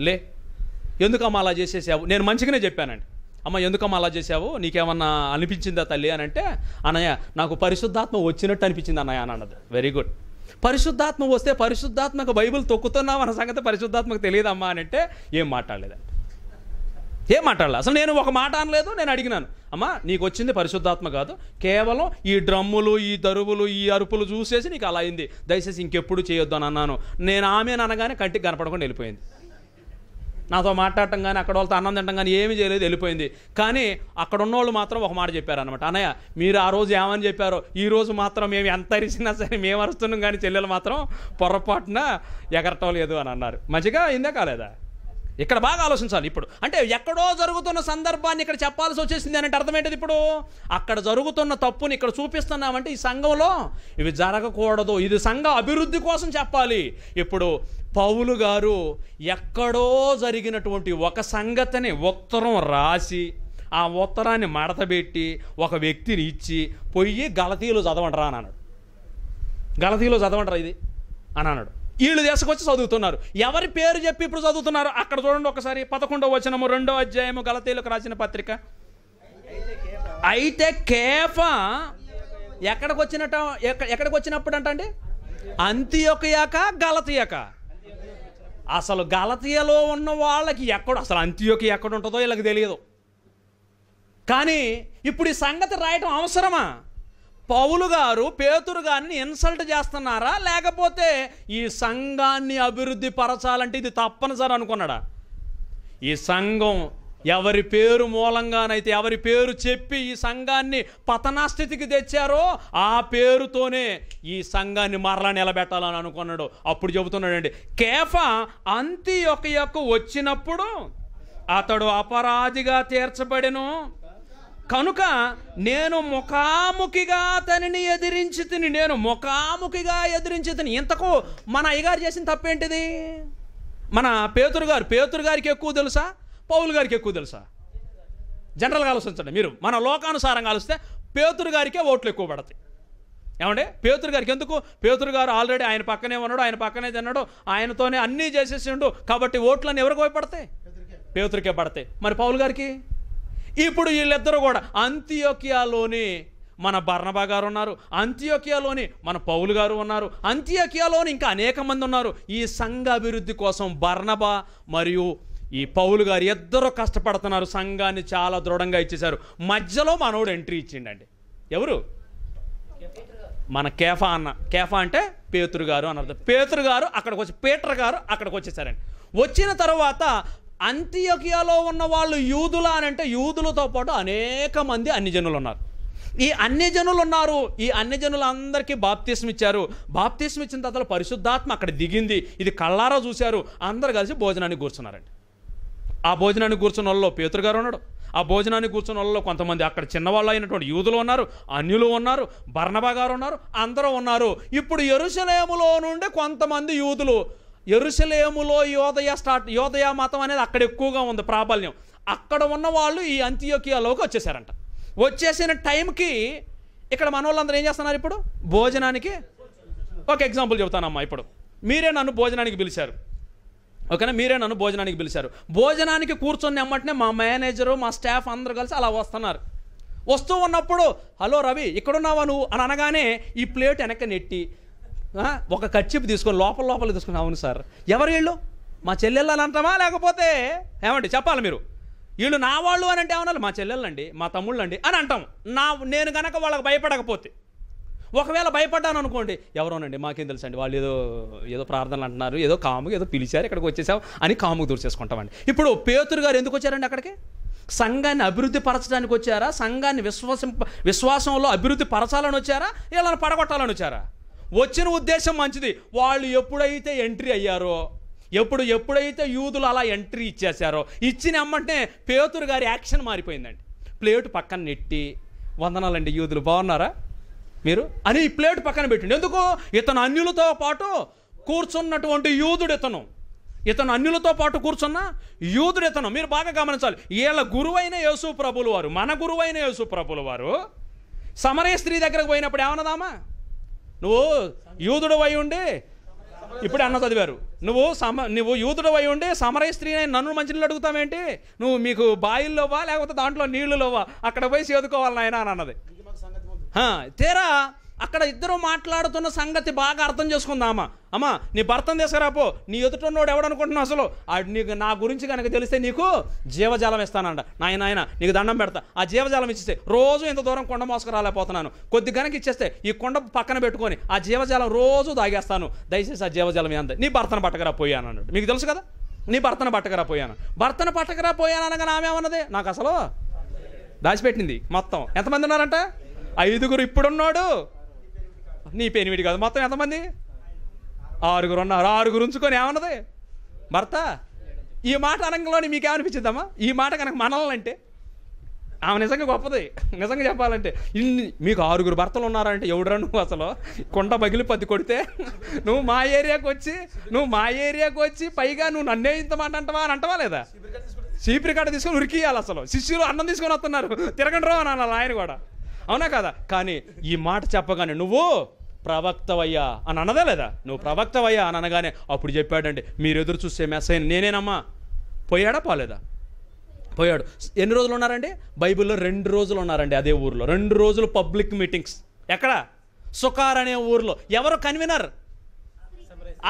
లే ఎందుకమ్మా అలా చేసేసావు నేను మంచిగానే చెప్పానండి అమ్మ ఎందుకమ్మా అలా చేసావు నీకేమన్నా అనిపించిందా తల్లి అని అంటే అన్నయ్య నాకు పరిశుద్ధాత్మ వచ్చినట్టు అనిపించింది అన్నయ్య అని అన్నది వెరీ గుడ్ పరిశుద్ధాత్మ వస్తే పరిశుద్ధాత్మక బైబిల్ తొక్కుతున్నావు అన్న సంగతి పరిశుద్ధాత్మకు తెలియదమ్మా అని అంటే ఏం మాట్లాడలేదండి ఏం మాట్లాడలేదు అసలు నేను ఒక మాట అనలేదు నేను అడిగినాను అమ్మా నీకు వచ్చింది పరిశుద్ధాత్మ కాదు కేవలం ఈ డ్రమ్ములు ఈ దరువులు ఈ అరుపులు చూసేసి నీకు అలా అయింది దయచేసి ఇంకెప్పుడు చేయొద్దు అని అన్నాను నేను ఆమెను అనగానే కంటికి కనపడకుండా వెళ్ళిపోయింది నాతో మాట్లాడటం కానీ అక్కడ వాళ్ళతో అన్నం తినడం కానీ ఏమీ చేయలేదు వెళ్ళిపోయింది కానీ అక్కడ ఉన్నవాళ్ళు మాత్రం ఒక మాట చెప్పారనమాట అన్నయ్య మీరు ఆ రోజు ఏమని చెప్పారో ఈ రోజు మాత్రం మేము ఎంత అరిచినా సరే మేము అరుస్తున్నాం కానీ చెల్లెలు మాత్రం పొరపాటున ఎగరటం లేదు అని అన్నారు మంచిగా ఇందే కాలేదా ఇక్కడ బాగా ఆలోచించాలి ఇప్పుడు అంటే ఎక్కడో జరుగుతున్న సందర్భాన్ని ఇక్కడ చెప్పాల్సి వచ్చేసింది అంటే అర్థం ఇప్పుడు అక్కడ జరుగుతున్న తప్పుని ఇక్కడ చూపిస్తున్నామంటే ఈ సంఘంలో ఇవి జరగకూడదు ఇది సంఘ అభివృద్ధి కోసం చెప్పాలి ఇప్పుడు పౌలు గారు ఎక్కడో జరిగినటువంటి ఒక సంగతిని ఉత్తరం రాసి ఆ ఉత్తరాన్ని మడతబెట్టి ఒక వ్యక్తిని ఇచ్చి పొయ్యి గలతీలు చదవండి అని అన్నాడు గలతీలో చదవండిరా ఇది అని అన్నాడు వీళ్ళు తీసుకొచ్చి చదువుతున్నారు ఎవరి పేరు చెప్పి ఇప్పుడు చదువుతున్నారు అక్కడ చూడండి ఒకసారి పదకొండవ వచనము రెండో అధ్యాయము గలతీలకు రాసిన పత్రిక అయితే కేఫ ఎక్కడికి వచ్చినట్ట ఎక్కడికి వచ్చినప్పుడు అంతి ఒక యాక గలతీయక అసలు గలతీయలో ఉన్న వాళ్ళకి ఎక్కడ అసలు అంత్యోకి ఎక్కడ ఉంటుందో వీళ్ళకి తెలియదు కానీ ఇప్పుడు ఈ సంగతి రాయటం అవసరమా పౌలు గారు పేతురు గారిని ఇన్సల్ట్ చేస్తున్నారా లేకపోతే ఈ సంఘాన్ని అభివృద్ధి పరచాలంటే ఇది తప్పనిసరి అనుకున్నాడా ఈ సంఘం ఎవరి పేరు మూలంగానైతే ఎవరి పేరు చెప్పి ఈ సంఘాన్ని పతనాస్థితికి తెచ్చారో ఆ పేరుతోనే ఈ సంఘాన్ని మరలా నిలబెట్టాలని అనుకున్నాడు అప్పుడు చెబుతున్నాడండి కేఫ అంతి ఒక యొక్క వచ్చినప్పుడు అతడు అపరాధిగా తీర్చబడెను కనుక నేను ముఖాముఖిగా అతనిని ఎదిరించి తిని నేను ముఖాముఖిగా ఎదిరించి తిని ఇంతకు మన అయ్యగారు చేసిన తప్పేంటిది మన పేతురు గారు పేతురు గారికి ఎక్కువ తెలుసా పౌలు గారికి ఎక్కువ తెలుసా జనరల్గా ఆలోచించండి మీరు మన లోకానుసారంగా ఆలోచిస్తే పేతురు గారికే ఓట్లు ఎక్కువ పడతాయి ఏమండి పేతురు గారికి ఎందుకు పేతురు గారు ఆల్రెడీ ఆయన పక్కనే ఉన్నాడు ఆయన పక్కనే తిన్నాడు ఆయనతోనే అన్నీ చేసేసిండు కాబట్టి ఓట్లన్నీ ఎవరికి పడతాయి పేతురికే పడతాయి మరి పౌలు గారికి ఇప్పుడు వీళ్ళిద్దరూ కూడా అంత్యోకియాలోని మన బర్ణబా గారు ఉన్నారు అంత్యోకియాలోని మన పౌలు గారు ఉన్నారు అంత్యోకియాలోని ఇంకా అనేక మంది ఉన్నారు ఈ సంఘ అభివృద్ధి కోసం బర్ణబా మరియు ఈ పౌలు గారు ఇద్దరు కష్టపడుతున్నారు సంఘాన్ని చాలా దృఢంగా ఇచ్చేశారు మధ్యలో మనోడు ఎంట్రీ ఇచ్చిండండి ఎవరు మన కేఫా అన్న కేఫా అంటే పేతురు గారు అర్థం పేతురు గారు అక్కడికి వచ్చి పీటర్ గారు అక్కడికి వచ్చేసారండి వచ్చిన తర్వాత అంత్యకియాలో ఉన్న వాళ్ళు యూదులా అని అంటే యూదులతో పాటు అనేక మంది అన్యజనులు ఉన్నారు ఈ అన్యజనులు ఉన్నారు ఈ అన్యజనులందరికీ బాప్తీసం ఇచ్చారు బాప్తీసం ఇచ్చిన తర్వాత పరిశుద్ధాత్మ అక్కడ దిగింది ఇది కళ్ళారా చూశారు అందరు కలిసి భోజనానికి కూర్చున్నారండి ఆ భోజనాన్ని కూర్చున్న వాళ్ళలో పేతురు గారు ఉన్నాడు ఆ భోజనాన్ని కూర్చున్న వాళ్ళలో కొంతమంది అక్కడ చిన్నవాళ్ళు అయినటువంటి యూదులు ఉన్నారు అన్యులు ఉన్నారు బర్ణబా గారు ఉన్నారు అందరూ ఉన్నారు ఇప్పుడు ఎరుసలేములో నుండి కొంతమంది యూదులు ఎరుసలేములో యోదయ స్టార్ట్ యోదయ మతం అనేది అక్కడ ఎక్కువగా ఉంది ప్రాబల్యం అక్కడ ఉన్న వాళ్ళు ఈ అంత్యోకియాలోకి వచ్చేసారంట వచ్చేసిన టైంకి ఇక్కడ మన వాళ్ళందరూ ఏం చేస్తున్నారు ఇప్పుడు భోజనానికి ఒక ఎగ్జాంపుల్ చెబుతానమ్మా ఇప్పుడు మీరే నన్ను భోజనానికి పిలిచారు ఓకేనా మీరే నన్ను భోజనానికి పిలిచారు భోజనానికి కూర్చొని ఎమ్మటనే మా మేనేజరు మా స్టాఫ్ అందరు కలిసి అలా వస్తున్నారు వస్తూ ఉన్నప్పుడు హలో రవి ఇక్కడున్నావా నువ్వు అని అనగానే ఈ ప్లేట్ వెనక నెట్టి ఒక కచ్చిపు తీసుకొని లోపల లోపల తీసుకుని అవును సార్ ఎవరు వీళ్ళు మా చెల్లెళ్ళు అంటామా లేకపోతే ఏమండి చెప్పాలి మీరు వీళ్ళు నా వాళ్ళు అని అంటే ఏమన్నా మా చెల్లెళ్ళండి మా తమ్ముళ్ళండి అని అంటాం నా నేను కనుక వాళ్ళకి భయపడకపోతే ఒకవేళ భయపడ్డాను అనుకోండి ఎవరోనండి మాకేం తెలుసండి వాళ్ళు ఏదో ఏదో ప్రార్థనలు అంటున్నారు ఏదో కాముగా ఏదో పిలిచారు ఇక్కడికి వచ్చేసాం అని కాము దూర్చేసుకుంటామండి ఇప్పుడు పేతురు గారు ఎందుకు వచ్చారండి అక్కడికి సంఘాన్ని అభివృద్ధి పరచడానికి వచ్చారా సంఘాన్ని విశ్వాసింప విశ్వాసంలో అభివృద్ధి పరచాలని వచ్చారా ఇలా పడగొట్టాలని వచ్చారా వచ్చిన ఉద్దేశం మంచిది వాళ్ళు ఎప్పుడైతే ఎంట్రీ అయ్యారో ఎప్పుడు ఎప్పుడైతే యూదులు అలా ఎంట్రీ ఇచ్చేసారో ఇచ్చిన అమ్మంటే పేతురు గారి యాక్షన్ మారిపోయిందండి ప్లేటు పక్కన నెట్టి వందనాలండి యూదులు బాగున్నారా మీరు అని ఈ ప్లేట్ పక్కన పెట్టిండు ఎందుకు ఇతను అన్యులతో పాటు కూర్చున్నటువంటి యూదుడు ఇతను ఇతను అన్యులతో పాటు కూర్చున్న యూదుడు ఇతను మీరు బాగా గమనించాలి వీళ్ళ గురువైన యేసు ప్రభులు వారు మన గురువైన యేసు ప్రభులు వారు సమరయ స్త్రీ దగ్గరకు పోయినప్పుడు ఏమన్నదామా నువ్వు యూదుడు అయి ఉండి ఇప్పుడు అన్న చదివారు నువ్వు సమ నువ్వు యూదుడు అయి ఉండి సమరయ స్త్రీ నన్ను నీళ్ళు అడుగుతావేంటి నువ్వు మీకు బాయిల్లోవా లేకపోతే దాంట్లో నీళ్ళులోవా అక్కడ పోయి చేదుకోవాలి నాయన అని అన్నది తేరా అక్కడ ఇద్దరు మాట్లాడుతున్న సంగతి బాగా అర్థం చేసుకుందామా అమ్మా నీ భర్తను తీసుకురాపో నీ ఎదుట ఎదుటన్నోడు ఎవడనుకుంటున్నావు అసలు నీకు నా గురించి కనుక తెలిస్తే నీకు జీవజాలం ఇస్తానంట నాయన ఆయన నీకు దండం పెడతా ఆ జీవజాలం ఇచ్చేస్తే రోజు ఇంత దూరం కొండ మోసుకురాలేకపోతున్నాను కొద్ది కనుక ఇచ్చేస్తే ఈ కొండ పక్కన పెట్టుకొని ఆ జీవజాలం రోజు తాగేస్తాను దయచేసి ఆ జీవజాలం ఏంద నీ భర్తను పట్టకరా పోయాను అన్నాడు మీకు తెలుసు కదా నీ భర్తను పట్టకరా పోయాను భర్తను పట్టకరా పోయాను అనగా నామేమన్నది నాకు అసలు దాచిపెట్టింది మొత్తం ఎంతమంది ఉన్నారంట ఐదుగురు ఇప్పుడున్నాడు నీ పెనిమిటి కాదు మొత్తం ఎంతమంది ఆరుగురు ఉన్నారు ఆరుగురు ఉంచుకొని ఏమన్నది భర్త ఈ మాట అనగంలోని మీకేమనిపించిందమ్మా ఈ మాట కనుక మనలంటే ఆమె నిజంగా గొప్పది నిజంగా చెప్పాలంటే ఇన్ని మీకు ఆరుగురు భర్తలు ఉన్నారంటే ఎవడరా నువ్వు అసలు కొండ బగిలి పది కొడితే నువ్వు మా ఏరియాకి వచ్చి నువ్వు మా ఏరియాకి వచ్చి పైగా నువ్వు నన్నే ఇంత మాట అంటవా అని అంటవా లేదా సీపీ కాడ తీసుకొని ఉరికియాలి అసలు శిష్యులు అన్నం తీసుకొని వస్తున్నారు తిరగండి అని అన్నారు ఆయన కూడా అవునా కదా కానీ ఈ మాట చెప్పగానే నువ్వు ప్రవక్తవయ్యా అని అన్నదా లేదా నువ్వు ప్రవక్తవయ్యా అని అనగానే అప్పుడు చెప్పాడండి మీరు ఎదురు చూసే మెసైన్ నేనేనమ్మా పోయాడా పోలేదా పోయాడు ఎన్ని రోజులు ఉన్నారండి బైబిల్లో రెండు రోజులు ఉన్నారండి అదే ఊర్లో రెండు రోజులు పబ్లిక్ మీటింగ్స్ ఎక్కడ సుకార్ అనే ఊర్లో ఎవరు కన్వీనర్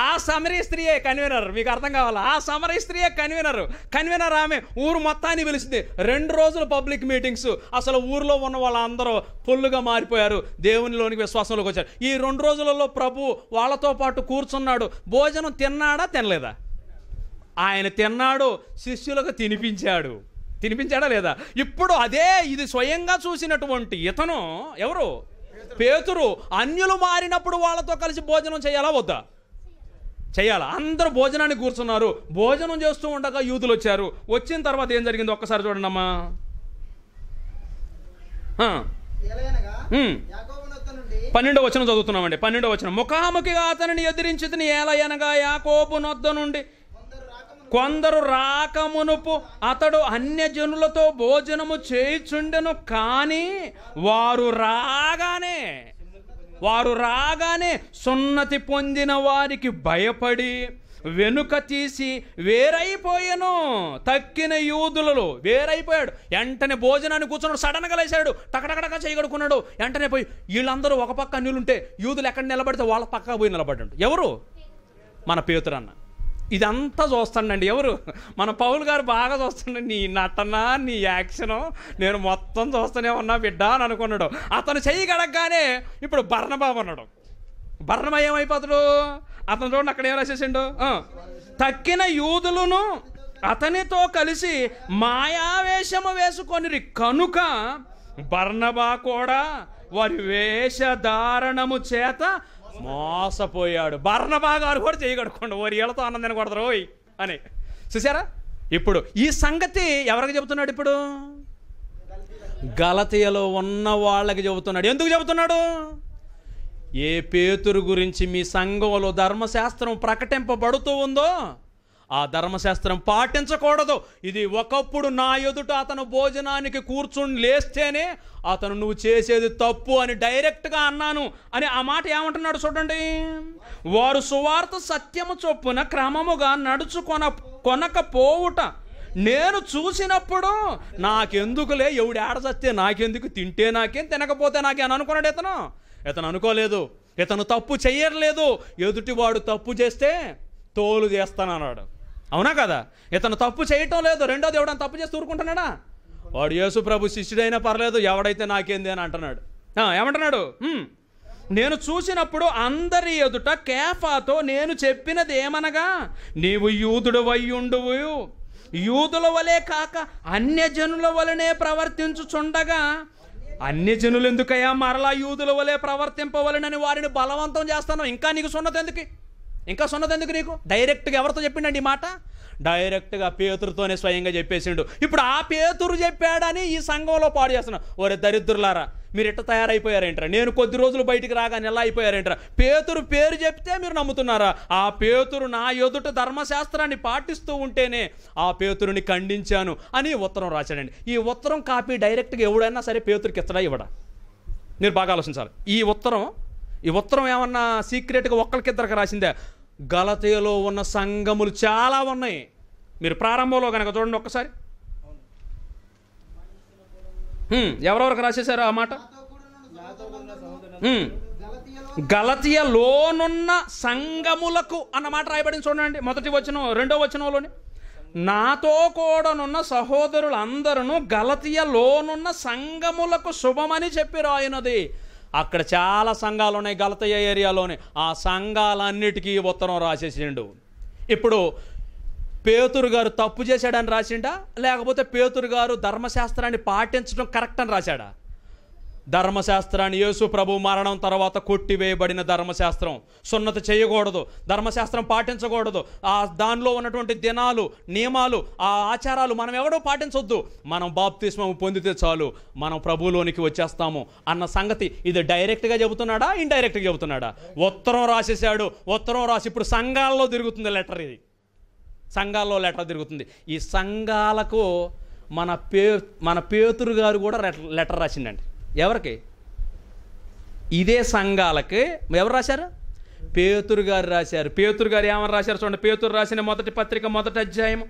ఆ సమరి స్త్రీయే కన్వీనర్ మీకు అర్థం కావాలా ఆ సమరి స్త్రీయే కన్వీనర్ కన్వీనర్ ఆమె ఊరు మొత్తాన్ని పిలిచింది రెండు రోజులు పబ్లిక్ మీటింగ్స్ అసలు ఊర్లో ఉన్న వాళ్ళందరూ ఫుల్గా మారిపోయారు దేవునిలోనికి విశ్వాసంలోకి వచ్చారు ఈ రెండు రోజులలో ప్రభు వాళ్ళతో పాటు కూర్చున్నాడు భోజనం తిన్నాడా తినలేదా ఆయన తిన్నాడు శిష్యులకు తినిపించాడు తినిపించాడా లేదా ఇప్పుడు అదే ఇది స్వయంగా చూసినటువంటి ఇతను ఎవరు పేతురు అన్యులు మారినప్పుడు వాళ్ళతో కలిసి భోజనం చేయాలా వద్దా చేయాలి అందరూ భోజనాన్ని కూర్చున్నారు భోజనం చేస్తూ ఉండగా యూదులు వచ్చారు వచ్చిన తర్వాత ఏం జరిగింది ఒక్కసారి చూడండమ్మా పన్నెండో వచనం చదువుతున్నామండి పన్నెండో వచనం ముఖాముఖిగా అతనిని ఎదిరించి తిని ఏలయనగా యాకోబు నొద్ద నుండి కొందరు రాకమునుపు అతడు అన్యజనులతో భోజనము చేయిచుండెను కానీ వారు రాగానే వారు రాగానే సున్నతి పొందిన వారికి భయపడి వెనుక తీసి వేరైపోయాను తక్కిన యూదులలో వేరైపోయాడు వెంటనే భోజనాన్ని కూర్చున్నాడు సడన్గా లేచాడు టకటకటక చేయగడుకున్నాడు వెంటనే పోయి వీళ్ళందరూ ఒక పక్క నీళ్ళుంటే యూదులు ఎక్కడ నిలబడితే వాళ్ళ పక్కకు పోయి నిలబడ్డాడు ఎవరు మన పేతురన్న ఇదంతా చూస్తాండండి ఎవరు మన పౌల్ గారు బాగా చూస్తాడు నీ నటన నీ యాక్షను నేను మొత్తం చూస్తూనే ఉన్నా బిడ్డ అని అనుకున్నాడు అతను చెయ్యి గడగగానే ఇప్పుడు భరణబాబు అన్నాడు భరణమ ఏమైపోతాడు అతను చూడండి అక్కడ ఏం రాసేసిండు తక్కిన యూదులను అతనితో కలిసి మాయావేశము వేసుకొని కనుక బర్ణబా కూడా వారి వేషధారణము చేత మోసపోయాడు బర్ణబా గారు కూడా చేయగడుకోండి ఓరి ఇళ్ళతో ఆనందాన్ని కొడతారు ఓయ్ అని చూసారా ఇప్పుడు ఈ సంగతి ఎవరికి చెబుతున్నాడు ఇప్పుడు గలతీయలో ఉన్న వాళ్ళకి చెబుతున్నాడు ఎందుకు చెబుతున్నాడు ఏ పేతురు గురించి మీ సంఘంలో ధర్మశాస్త్రం ప్రకటింపబడుతూ ఉందో ఆ ధర్మశాస్త్రం పాటించకూడదు ఇది ఒకప్పుడు నా ఎదుట అతను భోజనానికి కూర్చుని లేస్తేనే అతను నువ్వు చేసేది తప్పు అని డైరెక్ట్గా అన్నాను అని ఆ మాట ఏమంటున్నాడు చూడండి వారు సువార్త సత్యము చొప్పున క్రమముగా నడుచుకొన కొనకపోవుట నేను చూసినప్పుడు నాకెందుకులే ఎవడు చస్తే నాకెందుకు తింటే నాకేం తినకపోతే నాకేం అనుకున్నాడు ఇతను ఇతను అనుకోలేదు ఇతను తప్పు చేయర్లేదు ఎదుటివాడు తప్పు చేస్తే తోలు చేస్తానన్నాడు అవునా కదా ఇతను తప్పు చేయటం లేదు రెండోది ఎవడని తప్పు చేసి ఊరుకుంటున్నాడా వాడు యేసు ప్రభు శిష్యుడైనా పర్లేదు ఎవడైతే నాకేంది అని అంటున్నాడు ఏమంటున్నాడు నేను చూసినప్పుడు అందరి ఎదుట కేఫాతో నేను చెప్పినది ఏమనగా నీవు యూదుడు వయ్యుండువు యూదుల వలె కాక అన్యజనుల వలనే ప్రవర్తించుచుండగా అన్యజనులు ఎందుకయ్యా మరలా యూదుల వలె ప్రవర్తింపవలనని వారిని బలవంతం చేస్తాను ఇంకా నీకు సున్నత ఎందుకు ఇంకా సున్నది ఎందుకు నీకు డైరెక్ట్గా ఎవరితో చెప్పిండండి ఈ మాట డైరెక్ట్గా పేతురుతోనే స్వయంగా చెప్పేసిండు ఇప్పుడు ఆ పేతురు చెప్పాడని ఈ సంఘంలో పాడు చేస్తున్నాం ఒరే దరిద్రులారా మీరు ఇట్ట తయారైపోయారేంట్రా నేను కొద్ది రోజులు బయటికి రాగానే ఎలా అయిపోయారేంట్రా పేతురు పేరు చెప్తే మీరు నమ్ముతున్నారా ఆ పేతురు నా ఎదుట ధర్మశాస్త్రాన్ని పాటిస్తూ ఉంటేనే ఆ పేతురుని ఖండించాను అని ఉత్తరం రాశాడండి ఈ ఉత్తరం కాపీ డైరెక్ట్గా ఎవడైనా సరే పేతురికి ఇస్తడా ఇవ్వడా మీరు బాగా ఆలోచించాలి ఈ ఉత్తరం ఈ ఉత్తరం ఏమన్నా సీక్రెట్గా ఒక్కరికిద్దరికి రాసిందే గలతీయలో ఉన్న సంఘములు చాలా ఉన్నాయి మీరు ప్రారంభంలో కనుక చూడండి ఒక్కసారి ఎవరెవరికి రాసేశారు ఆ మాట గలతీయలోనున్న సంఘములకు అన్న మాట రాయబడింది చూడండి మొదటి వచనం రెండో వచనంలోని నాతో కూడానున్న సహోదరులందరూ గలతీయలోనున్న సంఘములకు శుభమని చెప్పి రాయినది అక్కడ చాలా సంఘాలు ఉన్నాయి గలతయ్య ఏరియాలోనే ఆ సంఘాలన్నిటికీ ఉత్తరం రాసేసిండు ఇప్పుడు పేతురు గారు తప్పు చేశాడని రాసిండా లేకపోతే పేతురు గారు ధర్మశాస్త్రాన్ని పాటించడం కరెక్ట్ అని రాశాడా ధర్మశాస్త్రాన్ని యేసు ప్రభు మరణం తర్వాత కొట్టివేయబడిన ధర్మశాస్త్రం సున్నత చేయకూడదు ధర్మశాస్త్రం పాటించకూడదు ఆ దానిలో ఉన్నటువంటి దినాలు నియమాలు ఆ ఆచారాలు మనం ఎవడో పాటించొద్దు మనం బాప్తిస్మము పొందితే చాలు మనం ప్రభులోనికి వచ్చేస్తాము అన్న సంగతి ఇది డైరెక్ట్గా చెబుతున్నాడా ఇండైరెక్ట్గా చెబుతున్నాడా ఉత్తరం రాసేసాడు ఉత్తరం రాసి ఇప్పుడు సంఘాల్లో తిరుగుతుంది లెటర్ ఇది సంఘాల్లో లెటర్ తిరుగుతుంది ఈ సంఘాలకు మన పే మన పేతురు గారు కూడా లెటర్ రాసిందండి ఎవరికి ఇదే సంఘాలకి ఎవరు రాశారు పేతురు గారు రాశారు పేతురు గారు ఏమని రాశారు చూడండి పేతురు రాసిన మొదటి పత్రిక మొదటి అధ్యాయం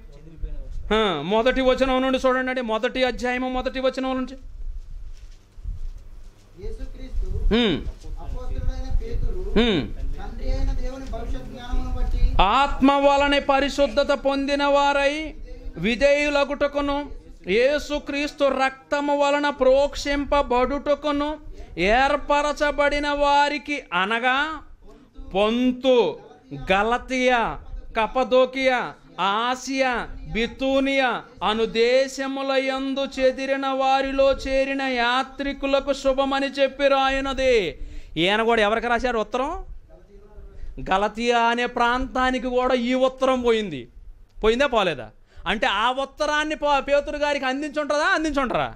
మొదటి వచనం నుండి చూడండి అండి మొదటి అధ్యాయము మొదటి వచనం నుండి ఆత్మ వలన పరిశుద్ధత పొందిన వారై విధేయులగుటకును యేసుక్రీస్తు రక్తము వలన ప్రోక్షింపబడుటకును ఏర్పరచబడిన వారికి అనగా పొంతు గలతియా కపదోకియా ఆసియా బితూనియా అను దేశముల యందు చెదిరిన వారిలో చేరిన యాత్రికులకు శుభమని చెప్పి రాయునది ఈయన కూడా ఎవరికి రాశారు ఉత్తరం గలతియా అనే ప్రాంతానికి కూడా ఈ ఉత్తరం పోయింది పోయిందా పోలేదా అంటే ఆ ఉత్తరాన్ని పేతురు గారికి అందించుంటారా అందించుంటారా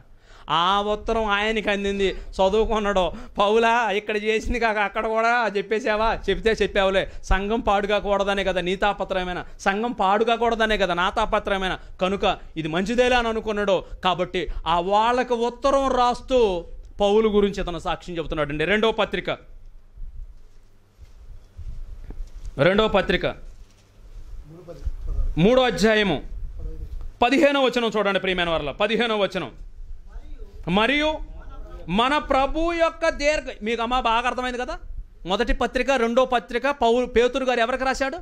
ఆ ఉత్తరం ఆయనకి అందింది చదువుకున్నాడు పౌలా ఇక్కడ చేసింది కాక అక్కడ కూడా చెప్పేసావా చెప్తే చెప్పావులే సంఘం పాడుగాకూడదనే కదా నీ తాపత్రయమైన సంఘం పాడుగాకూడదనే కదా నా తాపత్రయమైన కనుక ఇది మంచిదేలా అని అనుకున్నాడు కాబట్టి ఆ వాళ్ళకు ఉత్తరం రాస్తూ పౌలు గురించి అతను సాక్ష్యం చెబుతున్నాడు అండి రెండవ పత్రిక రెండవ పత్రిక మూడో అధ్యాయము పదిహేనో వచనం చూడండి ప్రియమైన వాళ్ళ పదిహేనో వచనం మరియు మన ప్రభు యొక్క దీర్ఘ మీకు అమ్మ బాగా అర్థమైంది కదా మొదటి పత్రిక రెండో పత్రిక పౌ పేతురు గారు ఎవరికి రాశాడు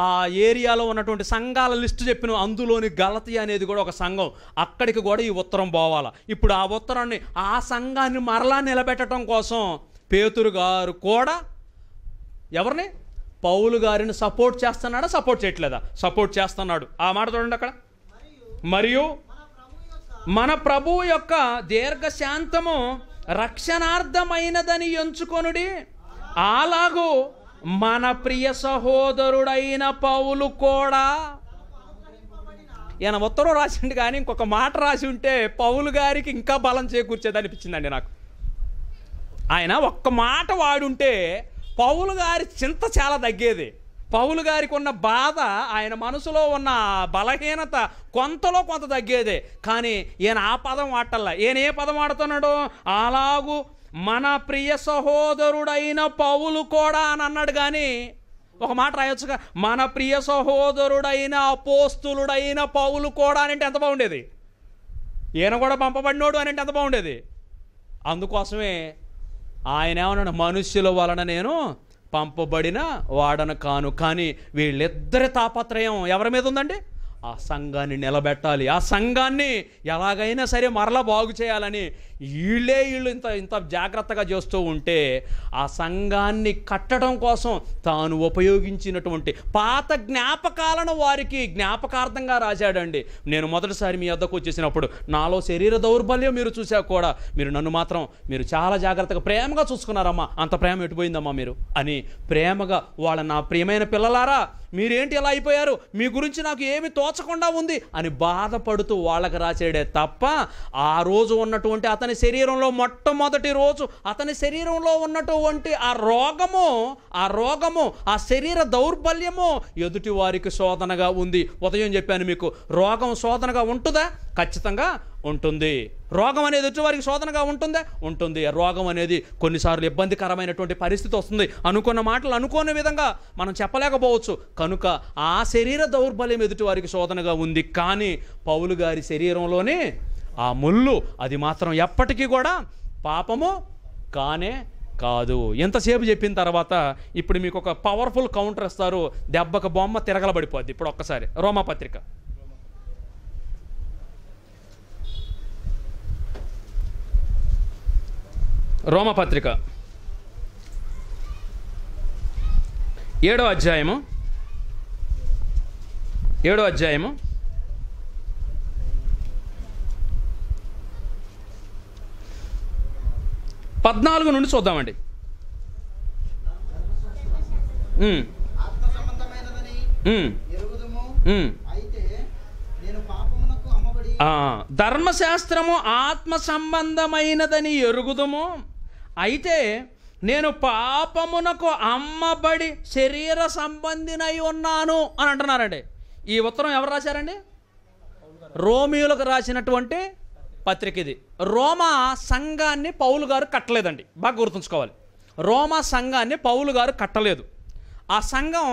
ఆ ఏరియాలో ఉన్నటువంటి సంఘాల లిస్టు చెప్పిన అందులోని గలతి అనేది కూడా ఒక సంఘం అక్కడికి కూడా ఈ ఉత్తరం పోవాలా ఇప్పుడు ఆ ఉత్తరాన్ని ఆ సంఘాన్ని మరలా నిలబెట్టడం కోసం పేతురు గారు కూడా ఎవరిని పౌలు గారిని సపోర్ట్ చేస్తున్నాడా సపోర్ట్ చేయట్లేదా సపోర్ట్ చేస్తున్నాడు ఆ మాట చూడండి అక్కడ మరియు మన ప్రభువు యొక్క దీర్ఘశాంతము రక్షణార్థమైనదని ఎంచుకొనుడి అలాగూ మన ప్రియ సహోదరుడైన పౌలు కూడా ఈయన ఉత్తరం రాసిండు కానీ ఇంకొక మాట రాసి ఉంటే పౌలు గారికి ఇంకా బలం చేకూర్చేది అనిపించిందండి నాకు ఆయన ఒక్క మాట వాడుంటే పౌలు గారి చింత చాలా తగ్గేది పౌలు గారికి ఉన్న బాధ ఆయన మనసులో ఉన్న బలహీనత కొంతలో కొంత తగ్గేదే కానీ ఈయన ఆ పదం వాటల్లా ఈయన ఏ పదం ఆడుతున్నాడు అలాగూ మన ప్రియ సహోదరుడైన పౌలు కూడా అని అన్నాడు కానీ ఒక మాట రాయొచ్చుగా మన ప్రియ సహోదరుడైన అపోస్తులుడైన పౌలు కూడా అని అంటే ఎంత బాగుండేది ఈయన కూడా పంపబడినోడు అని అంటే ఎంత బాగుండేది అందుకోసమే ఆయన ఏమన్నాడు మనుష్యుల వలన నేను పంపబడిన వాడను కాను కానీ వీళ్ళిద్దరి తాపత్రయం ఎవరి మీద ఉందండి ఆ సంఘాన్ని నిలబెట్టాలి ఆ సంఘాన్ని ఎలాగైనా సరే మరలా బాగు చేయాలని వీళ్ళే వీళ్ళు ఇంత ఇంత జాగ్రత్తగా చేస్తూ ఉంటే ఆ సంఘాన్ని కట్టడం కోసం తాను ఉపయోగించినటువంటి పాత జ్ఞాపకాలను వారికి జ్ఞాపకార్థంగా రాశాడండి నేను మొదటిసారి మీ వద్దకు వచ్చేసినప్పుడు నాలో శరీర దౌర్బల్యం మీరు చూసా కూడా మీరు నన్ను మాత్రం మీరు చాలా జాగ్రత్తగా ప్రేమగా చూసుకున్నారమ్మా అంత ప్రేమ ఎటుపోయిందమ్మా మీరు అని ప్రేమగా వాళ్ళ నా ప్రియమైన పిల్లలారా మీరేంటి ఇలా అయిపోయారు మీ గురించి నాకు ఏమి తోచకుండా ఉంది అని బాధపడుతూ వాళ్ళకి రాశాడే తప్ప ఆ రోజు ఉన్నటువంటి అతని అతని శరీరంలో మొట్టమొదటి రోజు అతని శరీరంలో ఉన్నటువంటి ఆ రోగము ఆ రోగము ఆ శరీర దౌర్బల్యము ఎదుటి వారికి శోధనగా ఉంది ఉదయం చెప్పాను మీకు రోగం శోధనగా ఉంటుందా ఖచ్చితంగా ఉంటుంది రోగం అనేది ఎదుటివారికి శోధనగా ఉంటుందా ఉంటుంది రోగం అనేది కొన్నిసార్లు ఇబ్బందికరమైనటువంటి పరిస్థితి వస్తుంది అనుకున్న మాటలు అనుకోని విధంగా మనం చెప్పలేకపోవచ్చు కనుక ఆ శరీర దౌర్బల్యం ఎదుటివారికి శోధనగా ఉంది కానీ పౌలు గారి శరీరంలోనే ఆ ముళ్ళు అది మాత్రం ఎప్పటికీ కూడా పాపము కానే కాదు ఎంతసేపు చెప్పిన తర్వాత ఇప్పుడు మీకు ఒక పవర్ఫుల్ కౌంటర్ ఇస్తారు దెబ్బకు బొమ్మ తిరగలబడిపోద్ది ఇప్పుడు ఒక్కసారి రోమపత్రిక రోమపత్రిక ఏడో అధ్యాయము ఏడో అధ్యాయము పద్నాలుగు నుండి చూద్దామండి ధర్మశాస్త్రము ఆత్మ సంబంధమైనదని ఎరుగుదము అయితే నేను పాపమునకు అమ్మబడి శరీర సంబంధినై ఉన్నాను అని అంటున్నారండి ఈ ఉత్తరం ఎవరు రాశారండి రోమియోలకు రాసినటువంటి పత్రిక ఇది రోమా సంఘాన్ని పౌలు గారు కట్టలేదండి బాగా గుర్తుంచుకోవాలి రోమా సంఘాన్ని పౌలు గారు కట్టలేదు ఆ సంఘం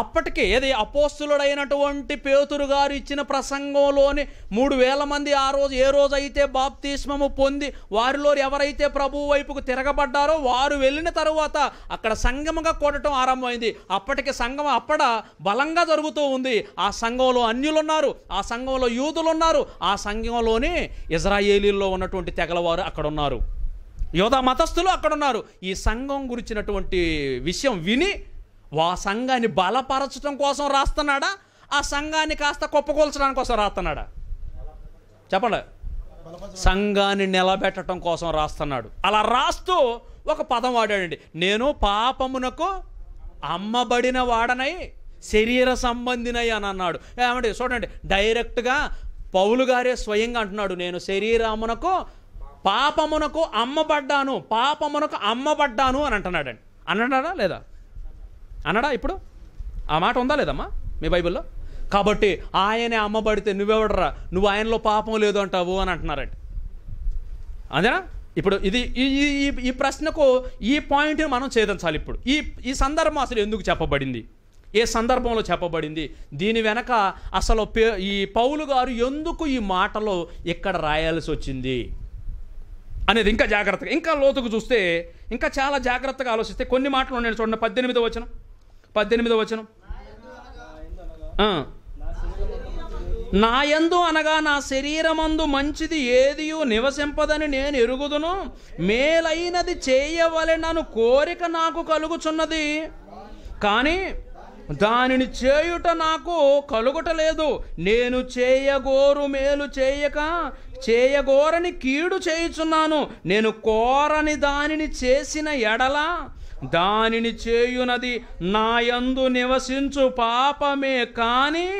అప్పటికే ఏది అపోస్తులుడైనటువంటి పేతురు గారు ఇచ్చిన ప్రసంగంలోని మూడు వేల మంది ఆ రోజు ఏ రోజైతే బాప్తిస్మము పొంది వారిలో ఎవరైతే ప్రభు వైపుకు తిరగబడ్డారో వారు వెళ్ళిన తరువాత అక్కడ సంఘముగా కొట్టడం ఆరంభమైంది అప్పటికి సంఘం అప్పడ బలంగా జరుగుతూ ఉంది ఆ సంఘంలో అన్యులున్నారు ఆ సంఘంలో యూదులున్నారు ఆ సంఘంలోనే ఇజ్రాయేలీల్లో ఉన్నటువంటి తెగలవారు అక్కడ ఉన్నారు యోధా మతస్థులు అక్కడ ఉన్నారు ఈ సంఘం గురించినటువంటి విషయం విని వా సంఘాన్ని బలపరచడం కోసం రాస్తున్నాడా ఆ సంఘాన్ని కాస్త కుప్పకూల్చడానికి కోసం రాస్తున్నాడా చెప్పండి సంఘాన్ని నిలబెట్టడం కోసం రాస్తున్నాడు అలా రాస్తూ ఒక పదం వాడాడండి నేను పాపమునకు అమ్మబడిన వాడనై శరీర సంబంధినై అని అన్నాడు ఏమండి చూడండి డైరెక్ట్గా పౌలు గారే స్వయంగా అంటున్నాడు నేను శరీరమునకు పాపమునకు అమ్మబడ్డాను పాపమునకు అమ్మబడ్డాను అని అంటున్నాడండి అన్నాడా లేదా అన్నాడా ఇప్పుడు ఆ మాట ఉందా లేదమ్మా మీ బైబిల్లో కాబట్టి ఆయనే అమ్మబడితే నువ్వెవడరా నువ్వు ఆయనలో పాపం లేదు అంటావు అని అంటున్నారండి అంతేనా ఇప్పుడు ఇది ఈ ఈ ప్రశ్నకు ఈ పాయింట్ని మనం చేదించాలి ఇప్పుడు ఈ ఈ సందర్భం అసలు ఎందుకు చెప్పబడింది ఏ సందర్భంలో చెప్పబడింది దీని వెనక అసలు ఈ పౌలు గారు ఎందుకు ఈ మాటలో ఇక్కడ రాయాల్సి వచ్చింది అనేది ఇంకా జాగ్రత్తగా ఇంకా లోతుకు చూస్తే ఇంకా చాలా జాగ్రత్తగా ఆలోచిస్తే కొన్ని మాటలు నేను చూడండి పద్దెనిమిదో వచనం పద్దెనిమిదో వచనం నా అనగా నా శరీరమందు మంచిది ఏదియు నివసింపదని నేను ఎరుగుదును మేలైనది చేయవలనను కోరిక నాకు కలుగుచున్నది కానీ దానిని చేయుట నాకు కలుగుటలేదు నేను చేయగోరు మేలు చేయక చేయగోరని కీడు చేయుచున్నాను నేను కోరని దానిని చేసిన ఎడల దానిని చేయునది నాయందు నివసించు పాపమే కానీ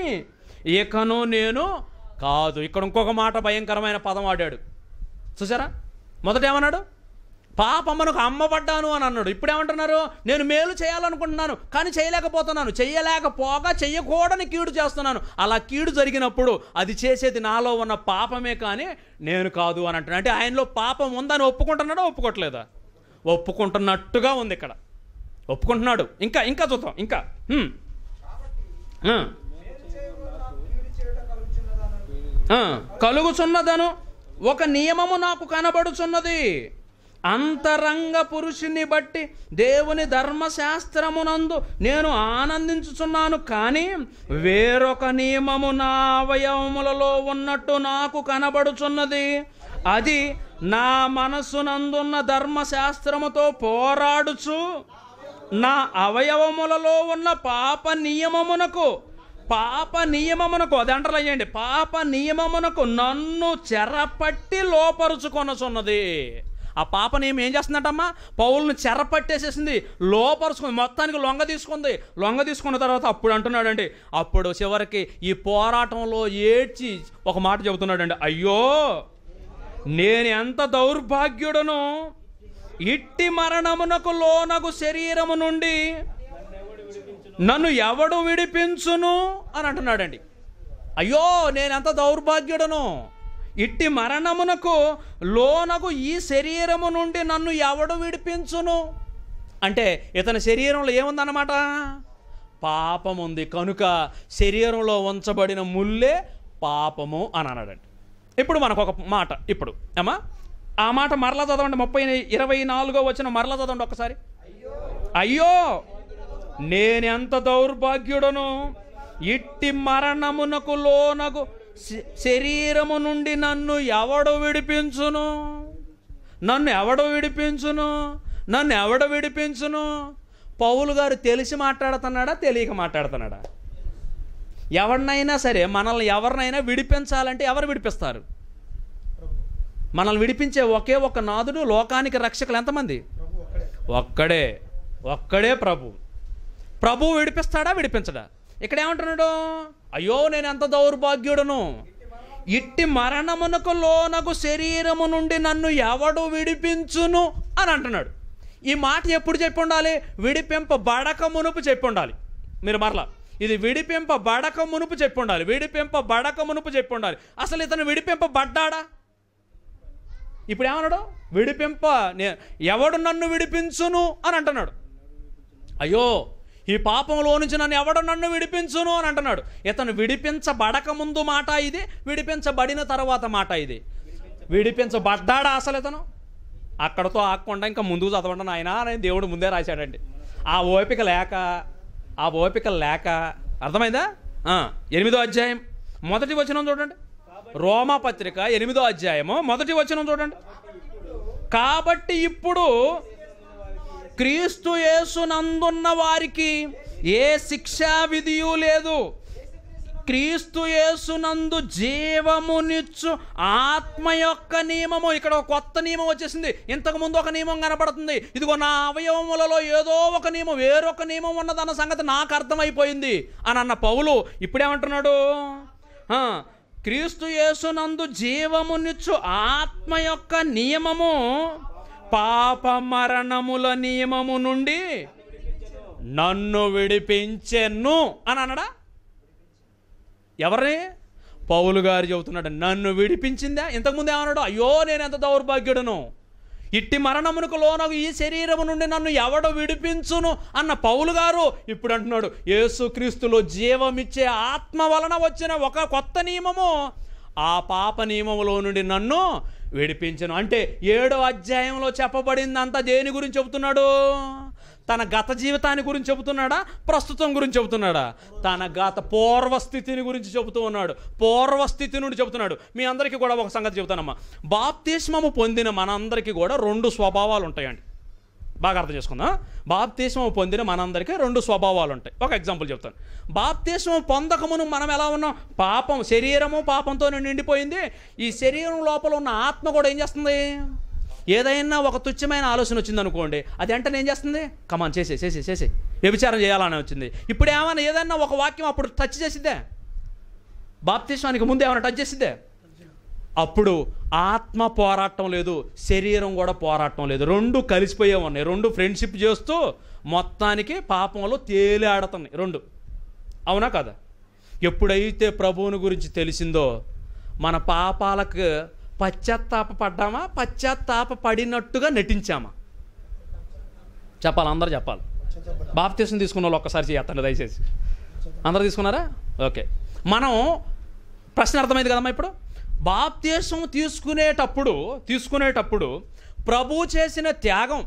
ఇకను నేను కాదు ఇక్కడ ఇంకొక మాట భయంకరమైన పదం ఆడాడు చూసారా మొదట ఏమన్నాడు పాపమ్మనుకు అమ్మబడ్డాను అని అన్నాడు ఇప్పుడు ఏమంటున్నారు నేను మేలు చేయాలనుకుంటున్నాను కానీ చేయలేకపోతున్నాను చేయలేకపోగా చెయ్యకూడని కీడు చేస్తున్నాను అలా కీడు జరిగినప్పుడు అది చేసేది నాలో ఉన్న పాపమే కానీ నేను కాదు అని అంటున్నాను అంటే ఆయనలో పాపం ఉందని ఒప్పుకుంటున్నాడా ఒప్పుకోవట్లేదా ఒప్పుకుంటున్నట్టుగా ఉంది ఇక్కడ ఒప్పుకుంటున్నాడు ఇంకా ఇంకా చూద్దాం ఇంకా కలుగుచున్నదను ఒక నియమము నాకు కనబడుచున్నది అంతరంగ పురుషుని బట్టి దేవుని ధర్మశాస్త్రమునందు నేను ఆనందించుచున్నాను కానీ వేరొక నియమము నా అవయవములలో ఉన్నట్టు నాకు కనబడుచున్నది అది నా మనసునందున్న ధర్మశాస్త్రముతో పోరాడుచు నా అవయవములలో ఉన్న పాప నియమమునకు పాప నియమమునకు అది అంటర్లై అయ్యండి పాప నియమమునకు నన్ను చెరపట్టి లోపరుచుకొనసున్నది ఆ పాప నియమం ఏం చేస్తుందంటమ్మా పౌల్ని చెరపట్టేసేసింది లోపరుచుకుంది మొత్తానికి లొంగ తీసుకుంది లొంగ తీసుకున్న తర్వాత అప్పుడు అంటున్నాడండి అప్పుడు చివరికి ఈ పోరాటంలో ఏడ్చి ఒక మాట చెబుతున్నాడండి అయ్యో నేను ఎంత దౌర్భాగ్యుడను ఇట్టి మరణమునకు లోనగు శరీరము నుండి నన్ను ఎవడు విడిపించును అని అంటున్నాడండి అయ్యో నేనెంత దౌర్భాగ్యుడను ఇట్టి మరణమునకు లోనకు ఈ శరీరము నుండి నన్ను ఎవడు విడిపించును అంటే ఇతని శరీరంలో ఏముందన్నమాట పాపం ఉంది కనుక శరీరంలో ఉంచబడిన ముల్లే పాపము అని అన్నాడండి ఇప్పుడు మనకు ఒక మాట ఇప్పుడు అమ్మా ఆ మాట మరలా చదవండి ముప్పై ఇరవై నాలుగో వచ్చిన మరలా చదవండి ఒకసారి అయ్యో నేనెంత దౌర్భాగ్యుడను ఇట్టి మరణమునకు లోనకు శరీరము నుండి నన్ను ఎవడు విడిపించును నన్ను ఎవడు విడిపించును నన్ను ఎవడు విడిపించును పౌలు గారు తెలిసి మాట్లాడుతున్నాడా తెలియక మాట్లాడుతున్నాడా ఎవరినైనా సరే మనల్ని ఎవరినైనా విడిపించాలంటే ఎవరు విడిపిస్తారు మనల్ని విడిపించే ఒకే ఒక నాదుడు లోకానికి రక్షకులు ఎంతమంది ఒక్కడే ఒక్కడే ప్రభు ప్రభు విడిపిస్తాడా విడిపించడా ఇక్కడ ఏమంటున్నాడు అయ్యో నేను ఎంత దౌర్భాగ్యుడను ఇట్టి మరణమునకు లోనకు శరీరము నుండి నన్ను ఎవడు విడిపించును అని అంటున్నాడు ఈ మాట ఎప్పుడు చెప్పి ఉండాలి విడిపింపబడక మునుపు చెప్పి ఉండాలి మీరు మరలా ఇది విడిపింప బడక మునుపు చెప్పి ఉండాలి విడిపింప బడక మునుపు చెప్పి ఉండాలి అసలు ఇతను విడిపింప బడ్డాడా ఇప్పుడు ఏమన్నాడు విడిపింప ఎవడు నన్ను విడిపించును అని అంటున్నాడు అయ్యో ఈ పాపంలో నుంచి నన్ను ఎవడు నన్ను విడిపించును అని అంటున్నాడు ఇతను విడిపించబడక ముందు మాట ఇది విడిపించబడిన తర్వాత మాట ఇది విడిపించబడ్డాడా అసలు ఇతను అక్కడతో ఆకుండా ఇంకా ముందుకు చదవండి ఆయన అని దేవుడు ముందే రాశాడండి ఆ ఓపిక లేక ఆ ఓపిక లేక అర్థమైందా ఎనిమిదో అధ్యాయం మొదటి వచనం చూడండి రోమా పత్రిక ఎనిమిదో అధ్యాయము మొదటి వచనం చూడండి కాబట్టి ఇప్పుడు క్రీస్తు యేసునందున్న వారికి ఏ శిక్షా విధియు లేదు క్రీస్తు యేసునందు జీవమునిచ్చు ఆత్మ యొక్క నియమము ఇక్కడ ఒక కొత్త నియమం వచ్చేసింది ఇంతకు ముందు ఒక నియమం కనపడుతుంది ఇదిగో నా అవయవములలో ఏదో ఒక నియమం వేరొక నియమం ఉన్నదన్న సంగతి నాకు అర్థమైపోయింది అని అన్న పౌలు ఇప్పుడేమంటున్నాడు క్రీస్తు యేసునందు జీవమునిచ్చు ఆత్మ యొక్క నియమము పాప మరణముల నియమము నుండి నన్ను విడిపించెను అని అన్నాడా ఎవరిని పౌలు గారు చెబుతున్నాడు నన్ను విడిపించిందా ఇంతకుముందే అన్నాడు అయ్యో నేను ఎంత దౌర్భాగ్యుడను ఇట్టి మరణమునకు లోనగు ఈ శరీరము నుండి నన్ను ఎవడు విడిపించును అన్న పౌలు గారు ఇప్పుడు అంటున్నాడు యేసుక్రీస్తులో జీవమిచ్చే ఆత్మ వలన వచ్చిన ఒక కొత్త నియమము ఆ పాప నియమములో నుండి నన్ను విడిపించను అంటే ఏడో అధ్యాయంలో చెప్పబడింది అంతా దేని గురించి చెబుతున్నాడు తన గత జీవితాన్ని గురించి చెబుతున్నాడా ప్రస్తుతం గురించి చెబుతున్నాడా తన గత పూర్వస్థితిని గురించి చెబుతూ ఉన్నాడు పూర్వస్థితి నుండి చెబుతున్నాడు మీ అందరికీ కూడా ఒక సంగతి చెబుతానమ్మా బాప్తీష్మము పొందిన మనందరికీ కూడా రెండు స్వభావాలు ఉంటాయండి బాగా అర్థం చేసుకుందాం బాప్తీష్మము పొందిన మనందరికీ రెండు స్వభావాలు ఉంటాయి ఒక ఎగ్జాంపుల్ చెప్తాను బాప్తీష్మం పొందకమును మనం ఎలా ఉన్నాం పాపం శరీరము పాపంతో నిండిపోయింది ఈ శరీరం లోపల ఉన్న ఆత్మ కూడా ఏం చేస్తుంది ఏదైనా ఒక తుచ్చమైన ఆలోచన వచ్చిందనుకోండి అది వెంటనే ఏం చేస్తుంది కమాన్ చేసే చేసే చేసే వ్యభిచారం చేయాలని వచ్చింది ఇప్పుడు ఏమైనా ఏదైనా ఒక వాక్యం అప్పుడు టచ్ చేసిద్దే బాప్తిష్మానికి ముందు ఏమైనా టచ్ చేసిద్దే అప్పుడు ఆత్మ పోరాటం లేదు శరీరం కూడా పోరాటం లేదు రెండు కలిసిపోయే ఉన్నాయి రెండు ఫ్రెండ్షిప్ చేస్తూ మొత్తానికి పాపంలో తేలాడుతున్నాయి రెండు అవునా కదా ఎప్పుడైతే ప్రభువుని గురించి తెలిసిందో మన పాపాలకు పశ్చాత్తాప పడ్డామా పశ్చాత్తాప పడినట్టుగా నటించామా చెప్పాలి అందరు చెప్పాలి బాప్తీసం తీసుకున్న వాళ్ళు ఒక్కసారి చేయత్తండి దయచేసి అందరు తీసుకున్నారా ఓకే మనం ప్రశ్న అర్థమైంది కదమ్మా ఇప్పుడు బాప్తీసం తీసుకునేటప్పుడు తీసుకునేటప్పుడు ప్రభు చేసిన త్యాగం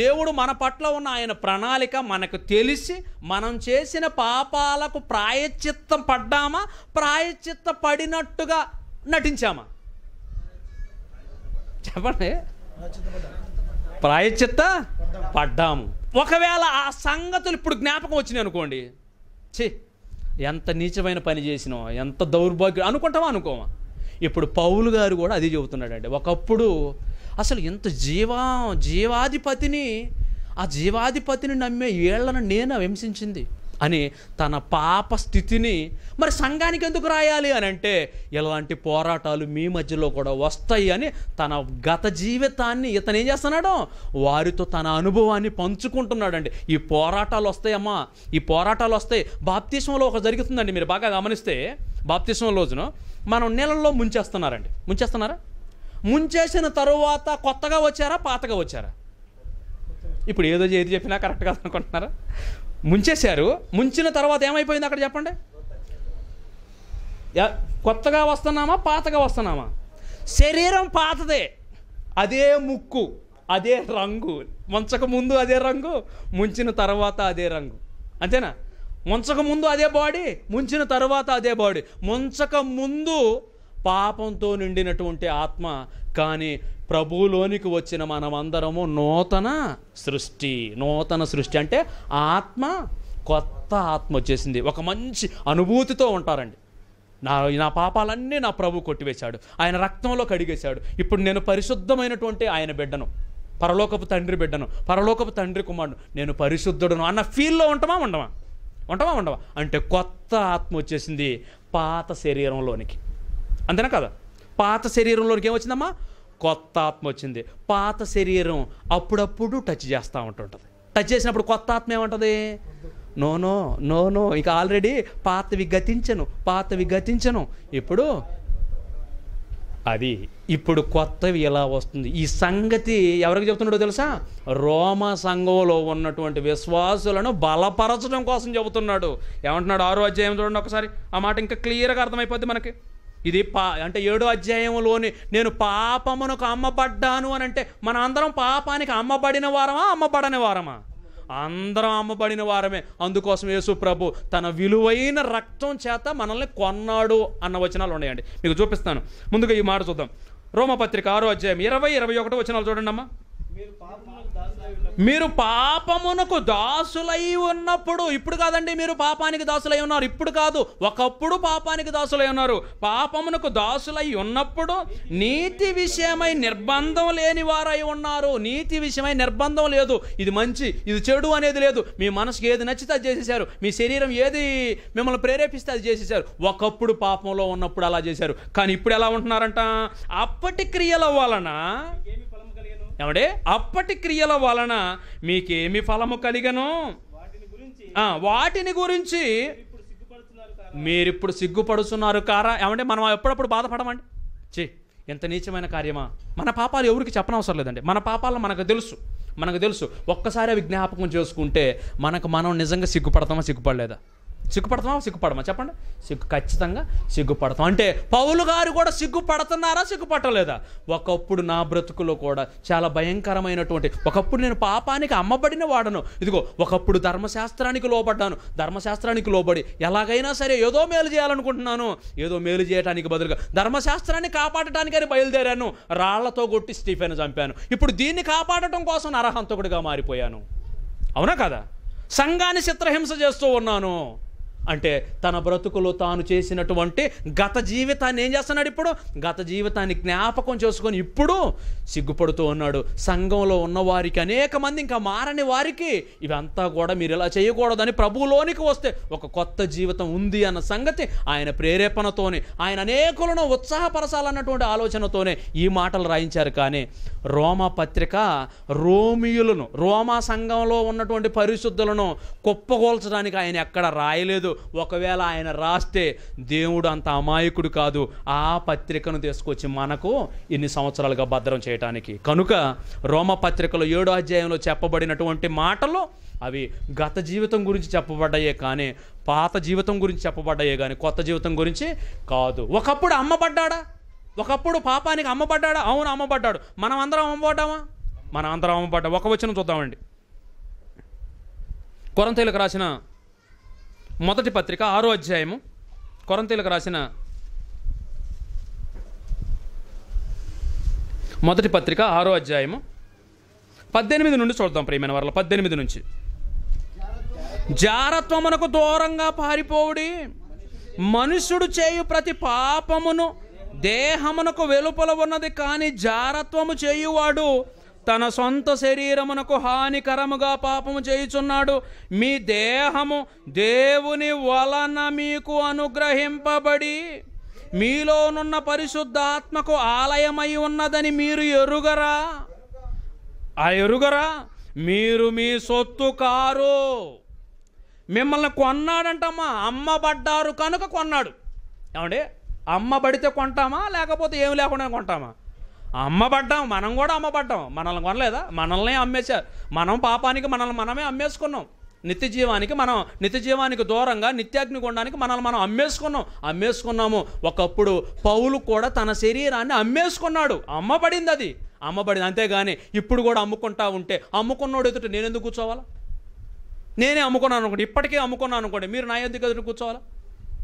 దేవుడు మన పట్ల ఉన్న ఆయన ప్రణాళిక మనకు తెలిసి మనం చేసిన పాపాలకు ప్రాయచిత్తం పడ్డామా ప్రాయచిత్త పడినట్టుగా నటించామా చెప్పండి ప్రాయచిత్త పడ్డాము ఒకవేళ ఆ సంగతులు ఇప్పుడు జ్ఞాపకం వచ్చినాయి అనుకోండి చి ఎంత నీచమైన పని చేసినా ఎంత దౌర్భాగ్యం అనుకుంటామా అనుకోమా ఇప్పుడు పౌలు గారు కూడా అది చెబుతున్నాడండి ఒకప్పుడు అసలు ఎంత జీవా జీవాధిపతిని ఆ జీవాధిపతిని నమ్మే ఏళ్లను నేను హింసించింది అని తన పాప స్థితిని మరి సంఘానికి ఎందుకు రాయాలి అని అంటే ఇలాంటి పోరాటాలు మీ మధ్యలో కూడా వస్తాయి అని తన గత జీవితాన్ని ఇతను ఏం చేస్తున్నాడు వారితో తన అనుభవాన్ని పంచుకుంటున్నాడండి ఈ పోరాటాలు వస్తాయమ్మా ఈ పోరాటాలు వస్తాయి బాప్తిష్మంలో ఒక జరుగుతుందండి మీరు బాగా గమనిస్తే బాప్తిష్మం రోజున మనం నీళ్ళల్లో ముంచేస్తున్నారండి ముంచేస్తున్నారా ముంచేసిన తరువాత కొత్తగా వచ్చారా పాతగా వచ్చారా ఇప్పుడు ఏదో ఏది చెప్పినా కరెక్ట్ కాదు అనుకుంటున్నారా ముంచేశారు ముంచిన తర్వాత ఏమైపోయింది అక్కడ చెప్పండి కొత్తగా వస్తున్నామా పాతగా వస్తున్నామా శరీరం పాతదే అదే ముక్కు అదే రంగు ముంచక ముందు అదే రంగు ముంచిన తర్వాత అదే రంగు అంతేనా ముంచక ముందు అదే బాడీ ముంచిన తర్వాత అదే బాడీ ముంచక ముందు పాపంతో నిండినటువంటి ఆత్మ కానీ ప్రభువులోనికి వచ్చిన మనమందరము నూతన సృష్టి నూతన సృష్టి అంటే ఆత్మ కొత్త ఆత్మ వచ్చేసింది ఒక మంచి అనుభూతితో ఉంటారండి నా నా పాపాలన్నీ నా ప్రభు కొట్టివేశాడు ఆయన రక్తంలో కడిగేశాడు ఇప్పుడు నేను పరిశుద్ధమైనటువంటి ఆయన బిడ్డను పరలోకపు తండ్రి బిడ్డను పరలోకపు తండ్రి కుమారుడు నేను పరిశుద్ధుడను అన్న ఫీల్లో ఉంటామా ఉండమా ఉండమా ఉండవా అంటే కొత్త ఆత్మ వచ్చేసింది పాత శరీరంలోనికి అంతేనా కదా పాత శరీరంలోనికి ఏమొచ్చిందమ్మా కొత్త ఆత్మ వచ్చింది పాత శరీరం అప్పుడప్పుడు టచ్ చేస్తూ ఉంటుంటుంది టచ్ చేసినప్పుడు కొత్త ఆత్మ ఏమంటుంది నోనో నోనో ఇక ఆల్రెడీ పాతవి గతించను పాతవి గతించను ఇప్పుడు అది ఇప్పుడు కొత్తవి ఎలా వస్తుంది ఈ సంగతి ఎవరికి చెబుతున్నాడో తెలుసా రోమ సంఘంలో ఉన్నటువంటి విశ్వాసులను బలపరచడం కోసం చెబుతున్నాడు ఏమంటున్నాడు ఆరో అధ్యాయం చూడండి ఒకసారి ఆ మాట ఇంకా క్లియర్గా అర్థమైపోద్ది మనకి ఇది పా అంటే ఏడో అధ్యాయంలోని నేను పాపమునకు అమ్మబడ్డాను అని అంటే మన అందరం పాపానికి అమ్మబడిన వారమా అమ్మబడని వారమా అందరం అమ్మబడిన వారమే అందుకోసం యేసు ప్రభు తన విలువైన రక్తం చేత మనల్ని కొన్నాడు అన్న వచనాలు ఉన్నాయండి మీకు చూపిస్తాను ముందుగా ఈ మాట చూద్దాం రోమపత్రిక ఆరో అధ్యాయం ఇరవై ఇరవై ఒకటో వచనాలు చూడండి అమ్మా మీరు పాపమునకు దాసులై ఉన్నప్పుడు ఇప్పుడు కాదండి మీరు పాపానికి దాసులై ఉన్నారు ఇప్పుడు కాదు ఒకప్పుడు పాపానికి దాసులై ఉన్నారు పాపమునకు దాసులై ఉన్నప్పుడు నీతి విషయమై నిర్బంధం లేని వారై ఉన్నారు నీతి విషయమై నిర్బంధం లేదు ఇది మంచి ఇది చెడు అనేది లేదు మీ మనసుకి ఏది నచ్చితే అది చేసేసారు మీ శరీరం ఏది మిమ్మల్ని ప్రేరేపిస్తే అది చేసేసారు ఒకప్పుడు పాపంలో ఉన్నప్పుడు అలా చేశారు కానీ ఇప్పుడు ఎలా ఉంటున్నారంట అప్పటి క్రియల వలన ఏమంటే అప్పటి క్రియల వలన మీకేమి ఫలము కలిగను వాటిని గురించి మీరు ఇప్పుడు సిగ్గుపడుతున్నారు కారా ఏమంటే మనం ఎప్పుడప్పుడు బాధపడమండి చే ఎంత నీచమైన కార్యమా మన పాపాలు ఎవరికి చెప్పనవసరం లేదండి మన పాపాలను మనకు తెలుసు మనకు తెలుసు ఒక్కసారి అవి జ్ఞాపకం చేసుకుంటే మనకు మనం నిజంగా సిగ్గుపడతామా సిగ్గుపడలేదా సిగ్గుపడతామా సిగ్గుపడమా చెప్పండి సిగ్గు ఖచ్చితంగా సిగ్గుపడతాం అంటే పౌలు గారు కూడా సిగ్గుపడుతున్నారా సిగ్గుపట్టలేదా ఒకప్పుడు నా బ్రతుకులో కూడా చాలా భయంకరమైనటువంటి ఒకప్పుడు నేను పాపానికి అమ్మబడిన వాడను ఇదిగో ఒకప్పుడు ధర్మశాస్త్రానికి లోబడ్డాను ధర్మశాస్త్రానికి లోబడి ఎలాగైనా సరే ఏదో మేలు చేయాలనుకుంటున్నాను ఏదో మేలు చేయడానికి బదులుగా ధర్మశాస్త్రాన్ని కాపాడటానికని బయలుదేరాను రాళ్లతో కొట్టి స్టీఫెన్ చంపాను ఇప్పుడు దీన్ని కాపాడటం కోసం నరహంతకుడిగా మారిపోయాను అవునా కదా సంఘాన్ని చిత్రహింస చేస్తూ ఉన్నాను అంటే తన బ్రతుకులో తాను చేసినటువంటి గత జీవితాన్ని ఏం చేస్తున్నాడు ఇప్పుడు గత జీవితాన్ని జ్ఞాపకం చేసుకొని ఇప్పుడు సిగ్గుపడుతూ ఉన్నాడు సంఘంలో ఉన్నవారికి అనేక మంది ఇంకా మారని వారికి ఇవంతా కూడా మీరు ఇలా చేయకూడదని ప్రభువులోనికి వస్తే ఒక కొత్త జీవితం ఉంది అన్న సంగతి ఆయన ప్రేరేపణతోనే ఆయన అనేకులను ఉత్సాహపరచాలన్నటువంటి ఆలోచనతోనే ఈ మాటలు రాయించారు కానీ రోమా పత్రిక రోమియులను రోమా సంఘంలో ఉన్నటువంటి పరిశుద్ధులను కుప్పగోల్చడానికి ఆయన ఎక్కడ రాయలేదు ఒకవేళ ఆయన రాస్తే దేవుడు అంత అమాయకుడు కాదు ఆ పత్రికను తీసుకొచ్చి మనకు ఇన్ని సంవత్సరాలుగా భద్రం చేయటానికి కనుక రోమ పత్రికలో ఏడో అధ్యాయంలో చెప్పబడినటువంటి మాటలు అవి గత జీవితం గురించి చెప్పబడ్డాయే కానీ పాత జీవితం గురించి చెప్పబడ్డాయే కానీ కొత్త జీవితం గురించి కాదు ఒకప్పుడు అమ్మబడ్డాడా ఒకప్పుడు పాపానికి అమ్మబడ్డాడా అవును అమ్మబడ్డాడు మనం అందరం అమ్మబడ్డామా మనం అందరం అమ్మబడ్డా ఒక వచ్చిన చూద్దామండి కొరంతేలకు రాసిన మొదటి పత్రిక ఆరో అధ్యాయము కొరంతీలకు రాసిన మొదటి పత్రిక ఆరో అధ్యాయము పద్దెనిమిది నుండి చూద్దాం ప్రియమైన వరల పద్దెనిమిది నుంచి జారత్వమునకు దూరంగా పారిపోవుడి మనుషుడు చేయు ప్రతి పాపమును దేహమునకు వెలుపల ఉన్నది కానీ జారత్వము చేయువాడు తన సొంత శరీరమునకు హానికరముగా పాపము చేయుచున్నాడు మీ దేహము దేవుని వలన మీకు అనుగ్రహింపబడి మీలోనున్న పరిశుద్ధాత్మకు ఆలయమై ఉన్నదని మీరు ఎరుగరా ఆ ఎరుగరా మీరు మీ సొత్తు కారు మిమ్మల్ని కొన్నాడంటమ్మా అమ్మబడ్డారు కనుక కొన్నాడు ఏమండి అమ్మబడితే కొంటామా లేకపోతే ఏం లేకుండా కొంటామా అమ్మబడ్డాం మనం కూడా అమ్మబడ్డాం మనల్ని కొనలేదా మనల్నే అమ్మేశారు మనం పాపానికి మనల్ని మనమే అమ్మేసుకున్నాం నిత్య జీవానికి మనం నిత్య జీవానికి దూరంగా కొనడానికి మనల్ని మనం అమ్మేసుకున్నాం అమ్మేసుకున్నాము ఒకప్పుడు పౌలు కూడా తన శరీరాన్ని అమ్మేసుకున్నాడు అమ్మబడింది అది అమ్మబడింది అంతేగాని ఇప్పుడు కూడా అమ్ముకుంటా ఉంటే అమ్ముకున్నాడు ఎదుట నేను ఎందుకు కూర్చోవాలా నేనే అమ్ముకున్నాను అనుకోండి ఇప్పటికే అమ్ముకున్నాను అనుకోండి మీరు నా ఎందుకు ఎదుట కూర్చోవాలా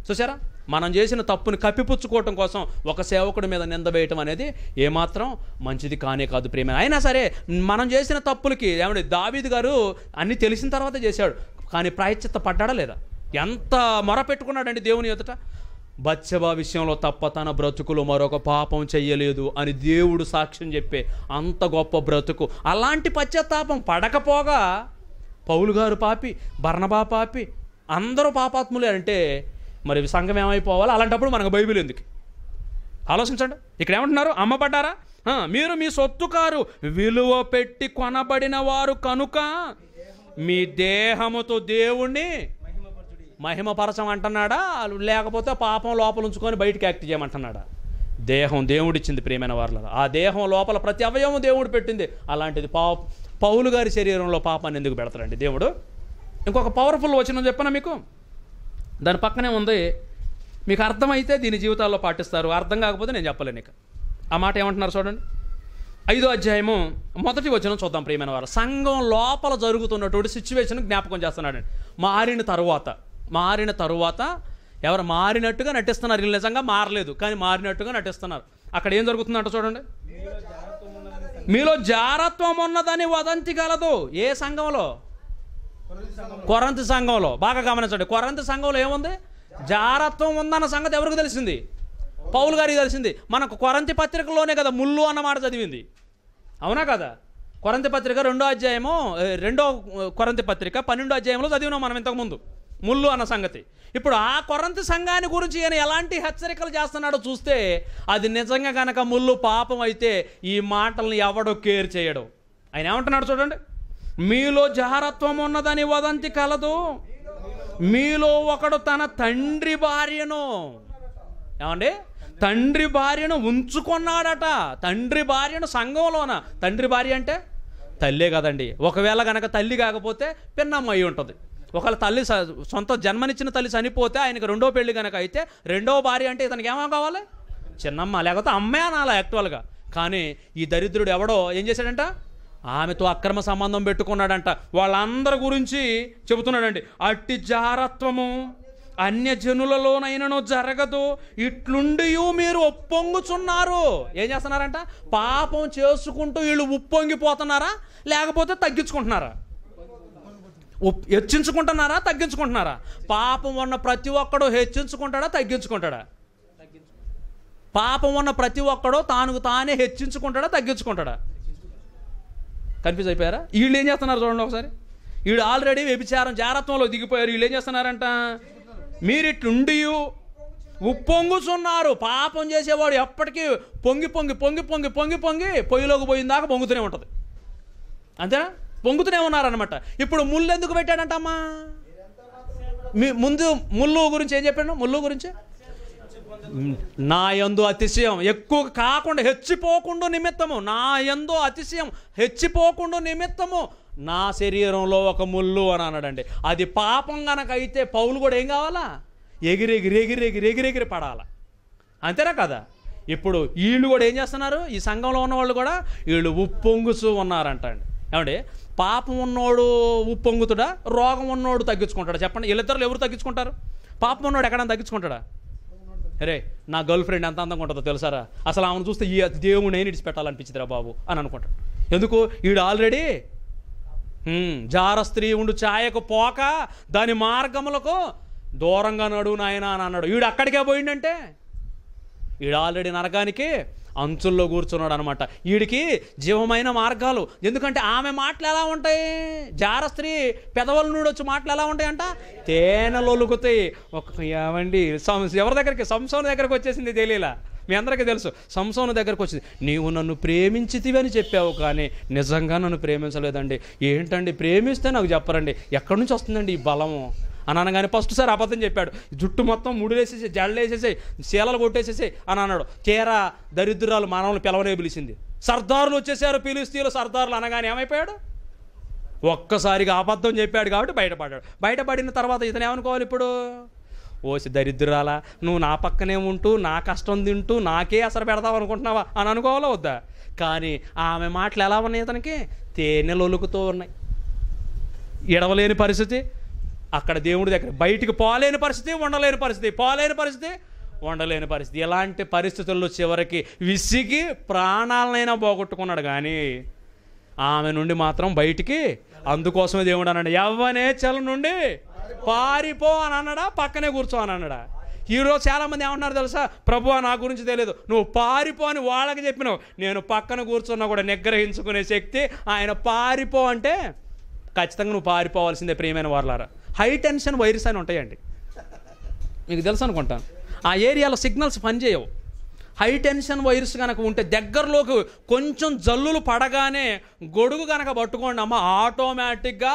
చూసారా మనం చేసిన తప్పుని కప్పిపుచ్చుకోవటం కోసం ఒక సేవకుడి మీద నింద వేయటం అనేది ఏమాత్రం మంచిది కానే కాదు ప్రేమ అయినా సరే మనం చేసిన తప్పులకి ఏమంటే దావీద్ గారు అన్నీ తెలిసిన తర్వాత చేశాడు కానీ ప్రాయశ్చిత్త పడ్డాడా లేదా ఎంత మొర పెట్టుకున్నాడండి దేవుని ఎదుట బచ్చబా విషయంలో తప్ప తన బ్రతుకులు మరొక పాపం చెయ్యలేదు అని దేవుడు సాక్ష్యం చెప్పే అంత గొప్ప బ్రతుకు అలాంటి పశ్చాత్తాపం పడకపోగా పౌలు గారు పాపి బర్ణబా పాపి అందరూ పాపాత్ములే అంటే మరి సంఘం ఏమైపోవాలి అలాంటప్పుడు మనకు బైబిల్ ఎందుకు ఆలోచించండి ఇక్కడ ఏమంటున్నారు అమ్మబడ్డారా మీరు మీ సొత్తుకారు విలువ పెట్టి కొనబడిన వారు కనుక మీ దేహముతో దేవుణ్ణి మహిమపరచం అంటున్నాడా లేకపోతే పాపం లోపల ఉంచుకొని బయటికి యాక్ట్ చేయమంటున్నాడా దేహం దేవుడిచ్చింది ప్రియమైన వారిలో ఆ దేహం లోపల ప్రతి అవయవం దేవుడు పెట్టింది అలాంటిది పా పౌలు గారి శరీరంలో పాపాన్ని ఎందుకు పెడతారండి దేవుడు ఇంకొక పవర్ఫుల్ వచ్చిన చెప్పనా మీకు దాని పక్కనే ఉంది మీకు అర్థమైతే దీని జీవితాల్లో పాటిస్తారు అర్థం కాకపోతే నేను చెప్పలేను ఇక ఆ మాట ఏమంటున్నారు చూడండి ఐదో అధ్యాయము మొదటి వచ్చిన చూద్దాం ప్రియమైన వారు సంఘం లోపల జరుగుతున్నటువంటి సిచ్యువేషన్ జ్ఞాపకం చేస్తున్నాడు మారిన తరువాత మారిన తరువాత ఎవరు మారినట్టుగా నటిస్తున్నారు ఇల్లు నిజంగా మారలేదు కానీ మారినట్టుగా నటిస్తున్నారు అక్కడ ఏం జరుగుతుందంట చూడండి మీలో జారత్వం ఉన్నదని వదంతి కలదు ఏ సంఘంలో కొరంత సంఘంలో బాగా గమనించండి కొరంత సంఘంలో ఏముంది జారత్వం ఉందన్న సంగతి ఎవరికి తెలిసింది పౌలు గారికి తెలిసింది మనకు కొరంతి పత్రికలోనే కదా ముళ్ళు అన్న మాట చదివింది అవునా కదా కొరంతి పత్రిక రెండో అధ్యాయము రెండో కొరంతి పత్రిక పన్నెండో అధ్యాయంలో చదివినాం మనం ఇంతకుముందు ముళ్ళు అన్న సంగతి ఇప్పుడు ఆ కొరంతి సంఘాన్ని గురించి ఆయన ఎలాంటి హెచ్చరికలు చేస్తున్నాడో చూస్తే అది నిజంగా కనుక ముళ్ళు పాపం అయితే ఈ మాటల్ని ఎవడో కేర్ చేయడం ఆయన ఏమంటున్నాడు చూడండి మీలో జారత్వం ఉన్నదని వదంతి కలదు మీలో ఒకడు తన తండ్రి భార్యను ఏమండి తండ్రి భార్యను ఉంచుకున్నాడట తండ్రి భార్యను సంఘంలోన తండ్రి భార్య అంటే తల్లే కదండి ఒకవేళ గనక తల్లి కాకపోతే పిన్నమ్మ అయి ఉంటుంది ఒకవేళ తల్లి సొంత జన్మనిచ్చిన తల్లి చనిపోతే ఆయనకు రెండో పెళ్లి కనుక అయితే రెండో భార్య అంటే ఇతనికి ఏమో కావాలి చిన్నమ్మ లేకపోతే అమ్మే అనాలి యాక్చువల్గా కానీ ఈ దరిద్రుడు ఎవడో ఏం చేశాడంట ఆమెతో అక్రమ సంబంధం పెట్టుకున్నాడంట వాళ్ళందరి గురించి చెబుతున్నాడండి అట్టి జారత్వము అన్యజనులలోనైనను జరగదు ఇట్లుండి మీరు ఒప్పొంగుచున్నారు ఏం చేస్తున్నారంట పాపం చేసుకుంటూ వీళ్ళు ఉప్పొంగిపోతున్నారా లేకపోతే తగ్గించుకుంటున్నారా హెచ్చించుకుంటున్నారా తగ్గించుకుంటున్నారా పాపం ఉన్న ప్రతి ఒక్కడు హెచ్చించుకుంటాడా తగ్గించుకుంటాడా పాపం ఉన్న ప్రతి ఒక్కడు తాను తానే హెచ్చించుకుంటాడా తగ్గించుకుంటాడా కన్ఫ్యూజ్ అయిపోయారా వీళ్ళు ఏం చేస్తున్నారు చూడండి ఒకసారి వీడు ఆల్రెడీ వ్యభిచారం జారత్వంలో దిగిపోయారు వీళ్ళు ఏం చేస్తున్నారంట మీరు ఇట్లుండి ఉప్పొంగుతున్నారు పాపం చేసేవాడు ఎప్పటికీ పొంగి పొంగి పొంగి పొంగి పొంగి పొంగి పొయ్యిలోకి పోయిందాక పొంగుతూనే ఉంటుంది అంతేనా పొంగుతూనే ఉన్నారనమాట ఇప్పుడు ముళ్ళు ఎందుకు పెట్టాడంటమ్మా మీ ముందు ముళ్ళు గురించి ఏం చెప్పాను ముళ్ళు గురించి నా ఎందు అతిశయం ఎక్కువ కాకుండా హెచ్చిపోకుండా నిమిత్తము నా యందు అతిశయం హెచ్చిపోకుండా నిమిత్తము నా శరీరంలో ఒక ముళ్ళు అని అన్నాడండి అది పాపం గనక అయితే పౌలు కూడా ఏం కావాలా ఎగిరెగిరి ఎగిరెగిరి ఎగిరెగిరి పడాల అంతేనా కదా ఇప్పుడు వీళ్ళు కూడా ఏం చేస్తున్నారు ఈ సంఘంలో ఉన్న వాళ్ళు కూడా వీళ్ళు ఉప్పొంగుస్తూ ఉన్నారంట అండి ఏమండి పాపం ఉన్నోడు ఉప్పొంగుతుడా రోగం ఉన్నోడు తగ్గించుకుంటాడా చెప్పండి వీళ్ళిద్దరు ఎవరు తగ్గించుకుంటారు పాపం ఉన్నోడు ఎక్కడైనా తగ్గించుకుంటాడా అరే నా గర్ల్ ఫ్రెండ్ ఎంత అందంగా ఉంటుందో తెలుసారా అసలు ఆమెను చూస్తే ఈ దేవుడు నేను రా బాబు అని అనుకుంటాడు ఎందుకు వీడు ఆల్రెడీ జార స్త్రీ ఉండు ఛాయకు పోక దాని మార్గములకు దూరంగా నడువు నాయన అని అన్నాడు వీడు అక్కడికే పోయిండంటే వీడు ఆల్రెడీ నరకానికి అంచుల్లో కూర్చున్నాడు అనమాట వీడికి జీవమైన మార్గాలు ఎందుకంటే ఆమె మాటలు ఎలా ఉంటాయి జార స్త్రీ పెదవుల నుండి వచ్చి మాటలు ఎలా ఉంటాయంట తేనెలొలుగుతాయి ఒక ఏమండి ఎవరి దగ్గరికి సంసోన దగ్గరకు వచ్చేసింది తెలియలా మీ అందరికీ తెలుసు సంసోన దగ్గరకు వచ్చింది నీవు నన్ను ప్రేమించితివి అని చెప్పావు కానీ నిజంగా నన్ను ప్రేమించలేదండి ఏంటండి ప్రేమిస్తే నాకు చెప్పరండి ఎక్కడి నుంచి వస్తుందండి ఈ బలము అని అనగానే ఫస్ట్ సార్ అబద్ధం చెప్పాడు జుట్టు మొత్తం ముడిలేసేసి జడలేసేసి శీలలు కొట్టేసేసి అని అన్నాడు చీర దరిద్రాలు మానవులు పిలవనే పిలిచింది సర్దారులు వచ్చేసారు పిలుస్తీలు సర్దారులు అనగానే ఏమైపోయాడు ఒక్కసారిగా అబద్ధం చెప్పాడు కాబట్టి బయటపడ్డాడు బయటపడిన తర్వాత ఇతను ఏమనుకోవాలి ఇప్పుడు ఓసి దరిద్రాల నువ్వు నా పక్కనే ఉంటూ నా కష్టం తింటూ నాకే అసలు పెడదావు అనుకుంటున్నావా అని అనుకోవాలో వద్దా కానీ ఆమె మాటలు ఎలా ఉన్నాయి ఇతనికి తేనెలు ఒలుకుతూ ఉన్నాయి ఎడవలేని పరిస్థితి అక్కడ దేవుడి దగ్గర బయటికి పోలేని పరిస్థితి ఉండలేని పరిస్థితి పోలేని పరిస్థితి ఉండలేని పరిస్థితి ఇలాంటి పరిస్థితుల్లో చివరికి విసిగి ప్రాణాలనైనా పోగొట్టుకున్నాడు కానీ ఆమె నుండి మాత్రం బయటికి అందుకోసమే దేవుడు అన్నాడు చల నుండి పారిపో అని అన్నాడా పక్కనే కూర్చో అని అన్నాడా ఈరోజు చాలామంది ఏమన్నారు తెలుసా ప్రభు నా గురించి తెలియదు నువ్వు పారిపో అని వాళ్ళకి చెప్పినావు నేను పక్కన కూర్చున్నా కూడా నిగ్రహించుకునే శక్తి ఆయన పారిపో అంటే ఖచ్చితంగా నువ్వు పారిపోవాల్సిందే ప్రియమైన వారులారా హై టెన్షన్ వైర్స్ అని ఉంటాయండి మీకు తెలుసు అనుకుంటాను ఆ ఏరియాలో సిగ్నల్స్ పనిచేయవు హై టెన్షన్ వైర్స్ కనుక ఉంటే దగ్గరలోకి కొంచెం జల్లులు పడగానే గొడుగు కనుక పట్టుకోండి అమ్మ ఆటోమేటిక్గా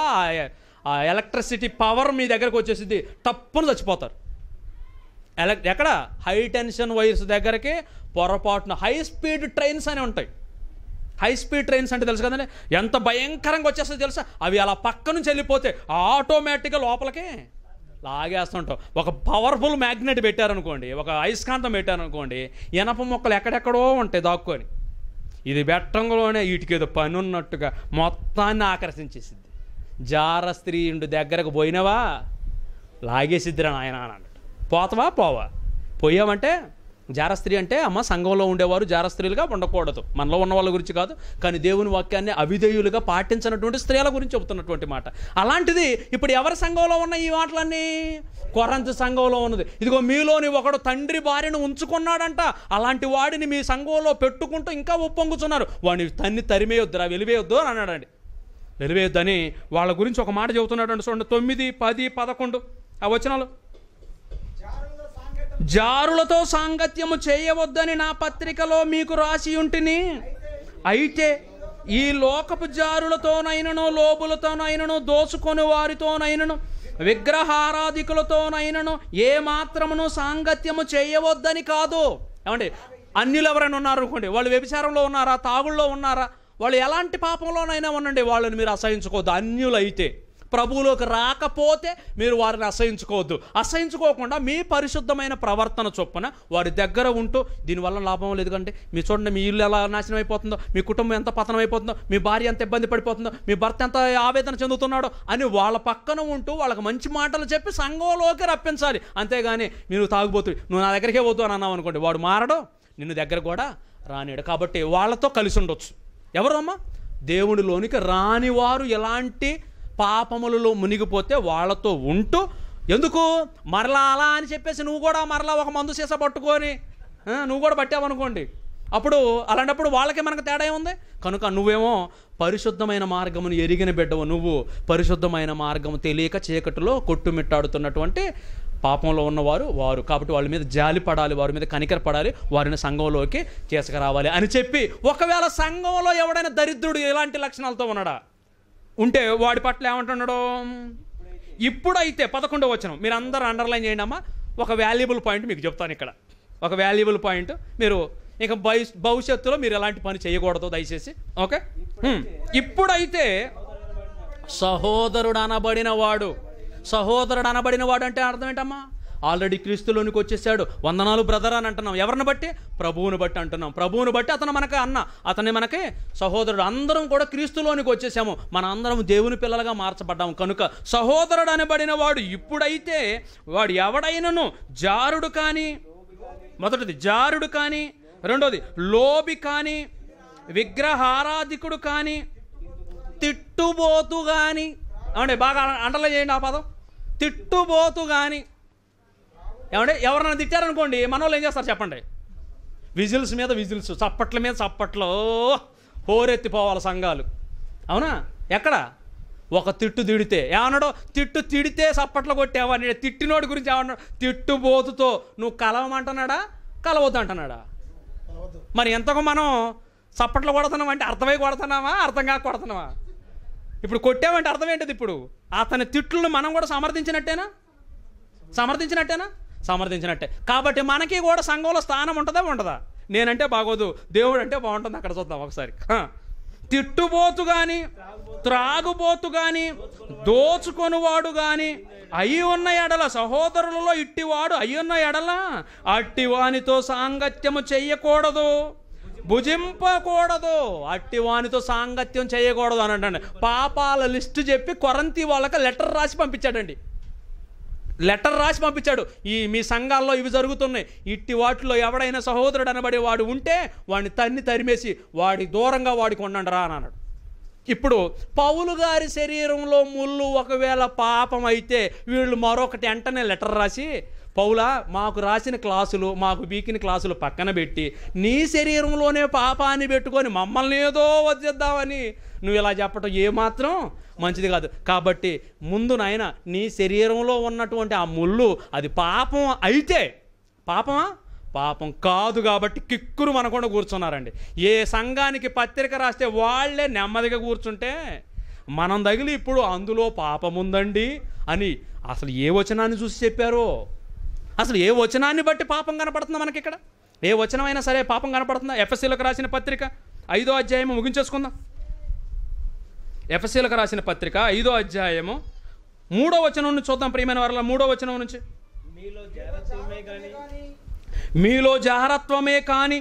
ఆ ఎలక్ట్రిసిటీ పవర్ మీ దగ్గరకు వచ్చేసింది తప్పును చచ్చిపోతారు ఎలక్ ఎక్కడ హై టెన్షన్ వైర్స్ దగ్గరికి పొరపాటున హై స్పీడ్ ట్రైన్స్ అని ఉంటాయి హై స్పీడ్ ట్రైన్స్ అంటే తెలుసు కదండి ఎంత భయంకరంగా వచ్చేస్తుంది తెలుసా అవి అలా పక్క నుంచి వెళ్ళిపోతే ఆటోమేటిక్గా లోపలికే లాగేస్తుంటాం ఒక పవర్ఫుల్ మ్యాగ్నెట్ పెట్టారనుకోండి ఒక అయస్కాంతం పెట్టారనుకోండి ఎనప మొక్కలు ఎక్కడెక్కడో ఉంటాయి దాక్కుని ఇది బెట్టంలోనే వీటికేదో పని ఉన్నట్టుగా మొత్తాన్ని ఆకర్షించేసిద్ది జార స్త్రీ ఇండు దగ్గరకు పోయినవా లాగేసిద్దిరా నాయన అన్నట్టు పోతవా పోవా పోయామంటే జారస్త్రీ అంటే అమ్మ సంఘంలో ఉండేవారు జారస్త్రీలుగా ఉండకూడదు మనలో ఉన్న వాళ్ళ గురించి కాదు కానీ దేవుని వాక్యాన్ని అవిధేయులుగా పాటించినటువంటి స్త్రీల గురించి చెబుతున్నటువంటి మాట అలాంటిది ఇప్పుడు ఎవరి సంఘంలో ఉన్న ఈ మాటలన్నీ కొరంత సంఘంలో ఉన్నది ఇదిగో మీలోని ఒకడు తండ్రి భార్యను ఉంచుకున్నాడంట అలాంటి వాడిని మీ సంఘంలో పెట్టుకుంటూ ఇంకా ఒప్పొంగుతున్నారు వాడిని తన్ని రా వెలివేయొద్దు అని అన్నాడండి వెలివేయొద్దని వాళ్ళ గురించి ఒక మాట చెబుతున్నాడు చూడండి తొమ్మిది పది పదకొండు ఆ వచనాలు జారులతో సాంగత్యము చేయవద్దని నా పత్రికలో మీకు రాసి ఉంటిని అయితే ఈ లోకపు జారులతోనైనను లోబులతోనైనను దోసుకొని వారితోనైనను విగ్రహారాధికులతోనైనను ఏ మాత్రమును సాంగత్యము చేయవద్దని కాదు ఏమండి అన్నిలు ఎవరైనా ఉన్నారు అనుకోండి వాళ్ళు వ్యభిచారంలో ఉన్నారా తాగుల్లో ఉన్నారా వాళ్ళు ఎలాంటి పాపంలోనైనా ఉండండి వాళ్ళని మీరు అసహించుకోవద్దు అన్యులైతే ప్రభువులోకి రాకపోతే మీరు వారిని అసహించుకోవద్దు అసహించుకోకుండా మీ పరిశుద్ధమైన ప్రవర్తన చొప్పున వారి దగ్గర ఉంటూ దీనివల్ల లాభం లేదు కంటే మీ చూడండి మీ ఇల్లు ఎలా నాశనం అయిపోతుందో మీ కుటుంబం ఎంత పతనం అయిపోతుందో మీ భార్య ఎంత ఇబ్బంది పడిపోతుందో మీ భర్త ఎంత ఆవేదన చెందుతున్నాడో అని వాళ్ళ పక్కన ఉంటూ వాళ్ళకి మంచి మాటలు చెప్పి సంఘంలోకి రప్పించాలి అంతేగాని మీరు తాగుబోతుంది నువ్వు నా దగ్గరికే పోతు అని అన్నావు అనుకోండి వాడు మారడు నిన్ను దగ్గర కూడా రానిడు కాబట్టి వాళ్ళతో కలిసి ఉండొచ్చు ఎవరమ్మా దేవుడిలోనికి రానివారు ఎలాంటి పాపములలో మునిగిపోతే వాళ్ళతో ఉంటూ ఎందుకు మరలా అలా అని చెప్పేసి నువ్వు కూడా మరలా ఒక మందు సీస పట్టుకొని నువ్వు కూడా పట్టావనుకోండి అప్పుడు అలాంటప్పుడు వాళ్ళకి మనకు తేడా ఉంది కనుక నువ్వేమో పరిశుద్ధమైన మార్గమును ఎరిగిన బిడ్డవు నువ్వు పరిశుద్ధమైన మార్గం తెలియక చీకటిలో కొట్టుమిట్టాడుతున్నటువంటి పాపంలో ఉన్నవారు వారు కాబట్టి వాళ్ళ మీద జాలి పడాలి వారి మీద కనికర పడాలి వారిని సంఘంలోకి చేసుకురావాలి అని చెప్పి ఒకవేళ సంఘంలో ఎవడైనా దరిద్రుడు ఎలాంటి లక్షణాలతో ఉన్నాడా ఉంటే వాడి పట్ల ఏమంటున్నాడు ఇప్పుడైతే పదకొండవ వచనం మీరు అందరూ అండర్లైన్ చేయండి అమ్మా ఒక వాల్యుబుల్ పాయింట్ మీకు చెప్తాను ఇక్కడ ఒక వాల్యుబుల్ పాయింట్ మీరు ఇంకా భవిష్యత్తులో మీరు ఎలాంటి పని చేయకూడదు దయచేసి ఓకే hmm. ఇప్పుడైతే సహోదరుడు అనబడిన వాడు సహోదరుడు అనబడిన వాడు అంటే అర్థం ఏంటమ్మా ఆల్రెడీ క్రీస్తులోనికి వచ్చేసాడు వందనాలు బ్రదర్ అని అంటున్నాం ఎవరిని బట్టి ప్రభువుని బట్టి అంటున్నాం ప్రభువుని బట్టి అతను మనకి అన్న అతని మనకి సహోదరుడు అందరం కూడా క్రీస్తులోనికి వచ్చేసాము మన అందరం దేవుని పిల్లలుగా మార్చబడ్డాము కనుక సహోదరుడు అనబడిన వాడు ఇప్పుడైతే వాడు ఎవడైనను జారుడు కానీ మొదటిది జారుడు కానీ రెండోది లోబి కానీ విగ్రహారాధికుడు కానీ తిట్టుబోతు కానీ అంటే బాగా అండర్లైన్ చేయండి ఆ పదం తిట్టుబోతు కానీ ఏమంటే ఎవరైనా తిట్టారనుకోండి మన వాళ్ళు ఏం చేస్తారు చెప్పండి విజిల్స్ మీద విజిల్స్ చప్పట్ల మీద చప్పట్లో హోరెత్తిపోవాలి సంఘాలు అవునా ఎక్కడ ఒక తిట్టు తిడితే ఏమన్నాడో తిట్టు తిడితే చప్పట్లు కొట్టేవా నీ తిట్టినోడి గురించి ఏమన్నా తిట్టు బోతుతో నువ్వు కలవమంటున్నాడా కలవద్దు అంటున్నాడా మరి ఎంతకు మనం చప్పట్లు కొడుతున్నాం అంటే అర్థమై కొడుతున్నావా అర్థం కాక కొడుతున్నావా ఇప్పుడు కొట్టామంటే అర్థం ఏంటిది ఇప్పుడు అతని తిట్లను మనం కూడా సమర్థించినట్టేనా సమర్థించినట్టేనా సమర్థించినట్టే కాబట్టి మనకి కూడా సంఘంలో స్థానం ఉంటుందా ఉండదా నేనంటే బాగోదు దేవుడు అంటే బాగుంటుంది అక్కడ చూద్దాం ఒకసారి తిట్టుబోతు కానీ త్రాగుబోతు కానీ దోచుకొనివాడు కానీ అయి ఉన్న ఎడల సహోదరులలో ఇట్టివాడు అయి ఉన్న ఎడల అట్టివానితో సాంగత్యము చెయ్యకూడదు భుజింపకూడదు అట్టివానితో సాంగత్యం చేయకూడదు అని అంటే పాపాల లిస్టు చెప్పి కొరంతి వాళ్ళకి లెటర్ రాసి పంపించాడండి లెటర్ రాసి పంపించాడు ఈ మీ సంఘాల్లో ఇవి జరుగుతున్నాయి ఇట్టి వాటిలో ఎవడైనా సహోదరుడు అనబడే వాడు ఉంటే వాడిని తన్ని తరిమేసి వాడి దూరంగా వాడికి ఉండండి రా అన్నాడు ఇప్పుడు పౌలు గారి శరీరంలో ముళ్ళు ఒకవేళ పాపం అయితే వీళ్ళు మరొకటి వెంటనే లెటర్ రాసి పౌలా మాకు రాసిన క్లాసులు మాకు పీకిన క్లాసులు పక్కన పెట్టి నీ శరీరంలోనే పాపాన్ని పెట్టుకొని మమ్మల్ని ఏదో వదిలేద్దామని నువ్వు ఇలా చెప్పటం ఏమాత్రం మంచిది కాదు కాబట్టి ముందు నాయన నీ శరీరంలో ఉన్నటువంటి ఆ ముళ్ళు అది పాపం అయితే పాపమా పాపం కాదు కాబట్టి కిక్కురు మనకుండా కూర్చున్నారండి ఏ సంఘానికి పత్రిక రాస్తే వాళ్లే నెమ్మదిగా కూర్చుంటే మనం తగిలి ఇప్పుడు అందులో పాపముందండి అని అసలు ఏ వచనాన్ని చూసి చెప్పారో అసలు ఏ వచనాన్ని బట్టి పాపం కనపడుతుందా మనకి ఇక్కడ ఏ వచనమైనా సరే పాపం కనపడుతుందా ఎఫ్ఎస్సీలకు రాసిన పత్రిక ఐదో అధ్యాయము ముగించేసుకుందాం ఎఫ్ఎస్సీలకు రాసిన పత్రిక ఐదో అధ్యాయము మూడో వచనం నుంచి చూద్దాం ప్రియమైన వారిలో మూడో వచనం నుంచి మీలో జాహరత్వమే కాని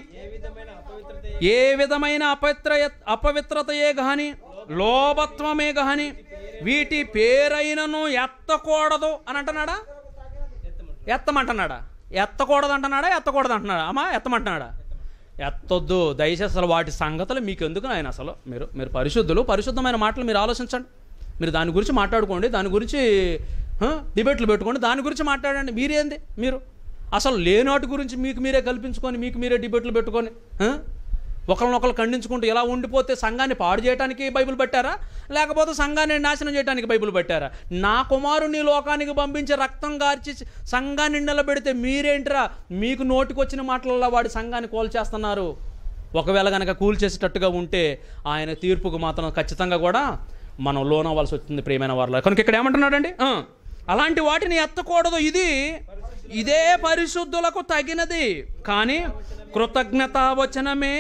ఏ విధమైన అపవిత్ర అపవిత్రతయే గాని లోభత్వమే గాని వీటి పేరైనను ఎత్తకూడదు అని అంటున్నాడా ఎత్తమంటున్నాడా ఎత్తకూడదు అంటున్నాడా ఎత్తకూడదు అంటున్నాడా అమ్మా ఎత్తమంటున్నాడా ఎత్తొద్దు దయచేసి అసలు వాటి సంగతులు మీకు ఎందుకు ఆయన అసలు మీరు మీరు పరిశుద్ధులు పరిశుద్ధమైన మాటలు మీరు ఆలోచించండి మీరు దాని గురించి మాట్లాడుకోండి దాని గురించి డిబేట్లు పెట్టుకోండి దాని గురించి మాట్లాడండి మీరేంది మీరు అసలు లేనాటి గురించి మీకు మీరే కల్పించుకొని మీకు మీరే డిబేట్లు పెట్టుకొని ఒకరినొకరు ఖండించుకుంటూ ఇలా ఉండిపోతే సంఘాన్ని పాడు చేయడానికి బైబిల్ పెట్టారా లేకపోతే సంఘాన్ని నాశనం చేయడానికి బైబిల్ పెట్టారా నా కుమారుని లోకానికి పంపించి రక్తం గార్చి సంఘాన్ని నిలబెడితే మీరేంట్రా మీకు నోటికొచ్చిన మాటలలో వాడి సంఘాన్ని కోల్చేస్తున్నారు ఒకవేళ కనుక కూల్చేసేటట్టుగా ఉంటే ఆయన తీర్పుకు మాత్రం ఖచ్చితంగా కూడా మనం లోన్ అవ్వాల్సి వస్తుంది ప్రియమైన వారిలో కనుక ఇక్కడ ఏమంటున్నాడండి అలాంటి వాటిని ఎత్తకూడదు ఇది ఇదే పరిశుద్ధులకు తగినది కానీ కృతజ్ఞతావచనమే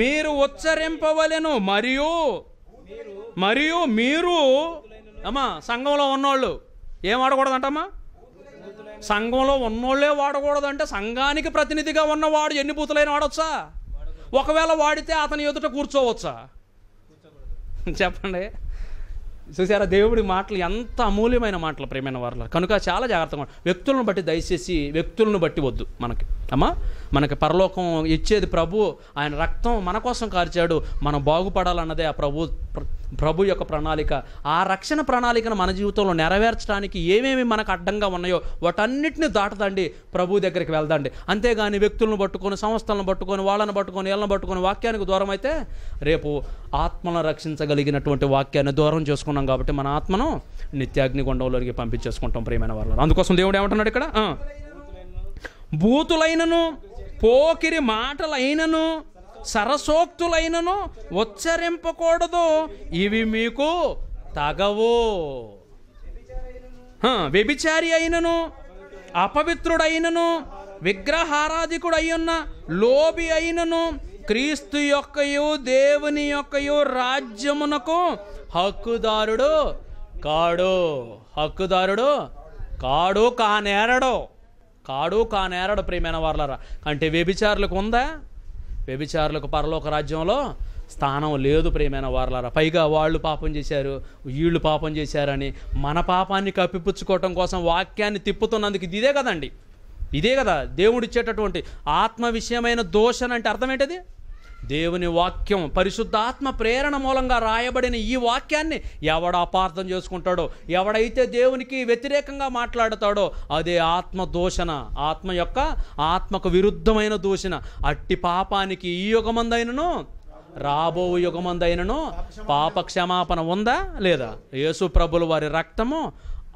మీరు ఉచ్చరింపవలెను మరియు మరియు మీరు అమ్మా సంఘంలో ఉన్నోళ్ళు ఏం వాడకూడదంటమ్మా సంఘంలో ఉన్నోళ్ళే వాడకూడదంటే సంఘానికి ప్రతినిధిగా ఉన్నవాడు ఎన్ని బూతులైన వాడొచ్చా ఒకవేళ వాడితే అతని ఎదుట కూర్చోవచ్చా చెప్పండి చూసారా దేవుడి మాటలు ఎంత అమూల్యమైన మాటలు ప్రేమైన వారిలో కనుక చాలా జాగ్రత్తగా వ్యక్తులను బట్టి దయచేసి వ్యక్తులను బట్టి వద్దు మనకి అమ్మా మనకి పరలోకం ఇచ్చేది ప్రభు ఆయన రక్తం మన కోసం కార్చాడు మనం బాగుపడాలన్నదే ఆ ప్రభు ప్రభు యొక్క ప్రణాళిక ఆ రక్షణ ప్రణాళికను మన జీవితంలో నెరవేర్చడానికి ఏమేమి మనకు అడ్డంగా ఉన్నాయో వాటన్నిటిని దాటదండి ప్రభు దగ్గరికి వెళ్దండి అంతేగాని వ్యక్తులను పట్టుకొని సంస్థలను పట్టుకొని వాళ్ళని పట్టుకొని వీళ్ళని పట్టుకొని వాక్యానికి దూరం అయితే రేపు ఆత్మను రక్షించగలిగినటువంటి వాక్యాన్ని దూరం చేసుకున్నాం కాబట్టి మన ఆత్మను నిత్యాగ్ని నిత్యాగ్నిగుండంలోకి పంపించేసుకుంటాం ప్రియమైన వాళ్ళు అందుకోసం దేవుడు ఏమంటున్నాడు ఇక్కడ బూతులైనను పోకిరి మాటలైనను సరసోక్తులైనను ఉచ్చరింపకూడదు ఇవి మీకు తగవు వ్యభిచారి అయినను అపవిత్రుడైనను విగ్రహారాధికుడయ్యున్న లోబి అయినను క్రీస్తు యొక్కయు దేవుని యొక్కయు రాజ్యమునకు హక్కుదారుడు కాడు హక్కుదారుడు కాడు కానేరడు కాడు కానేరడు ప్రియమైన వారులరా అంటే వ్యభిచారులకు ఉందా వ్యభిచారులకు పరలోక రాజ్యంలో స్థానం లేదు ప్రేమైన వారలారా పైగా వాళ్ళు పాపం చేశారు వీళ్ళు పాపం చేశారని మన పాపాన్ని కప్పిపుచ్చుకోవటం కోసం వాక్యాన్ని తిప్పుతున్నందుకు ఇదే కదండి ఇదే కదా దేవుడిచ్చేటటువంటి ఆత్మ విషయమైన దోషణ అంటే అర్థం ఏంటది దేవుని వాక్యం పరిశుద్ధాత్మ ప్రేరణ మూలంగా రాయబడిన ఈ వాక్యాన్ని ఎవడ అపార్థం చేసుకుంటాడో ఎవడైతే దేవునికి వ్యతిరేకంగా మాట్లాడతాడో అదే ఆత్మ దూషణ ఆత్మ యొక్క ఆత్మకు విరుద్ధమైన దూషణ అట్టి పాపానికి ఈ యుగమందైనను రాబో యుగమందైనను పాప క్షమాపణ ఉందా లేదా యేసు ప్రభుల వారి రక్తము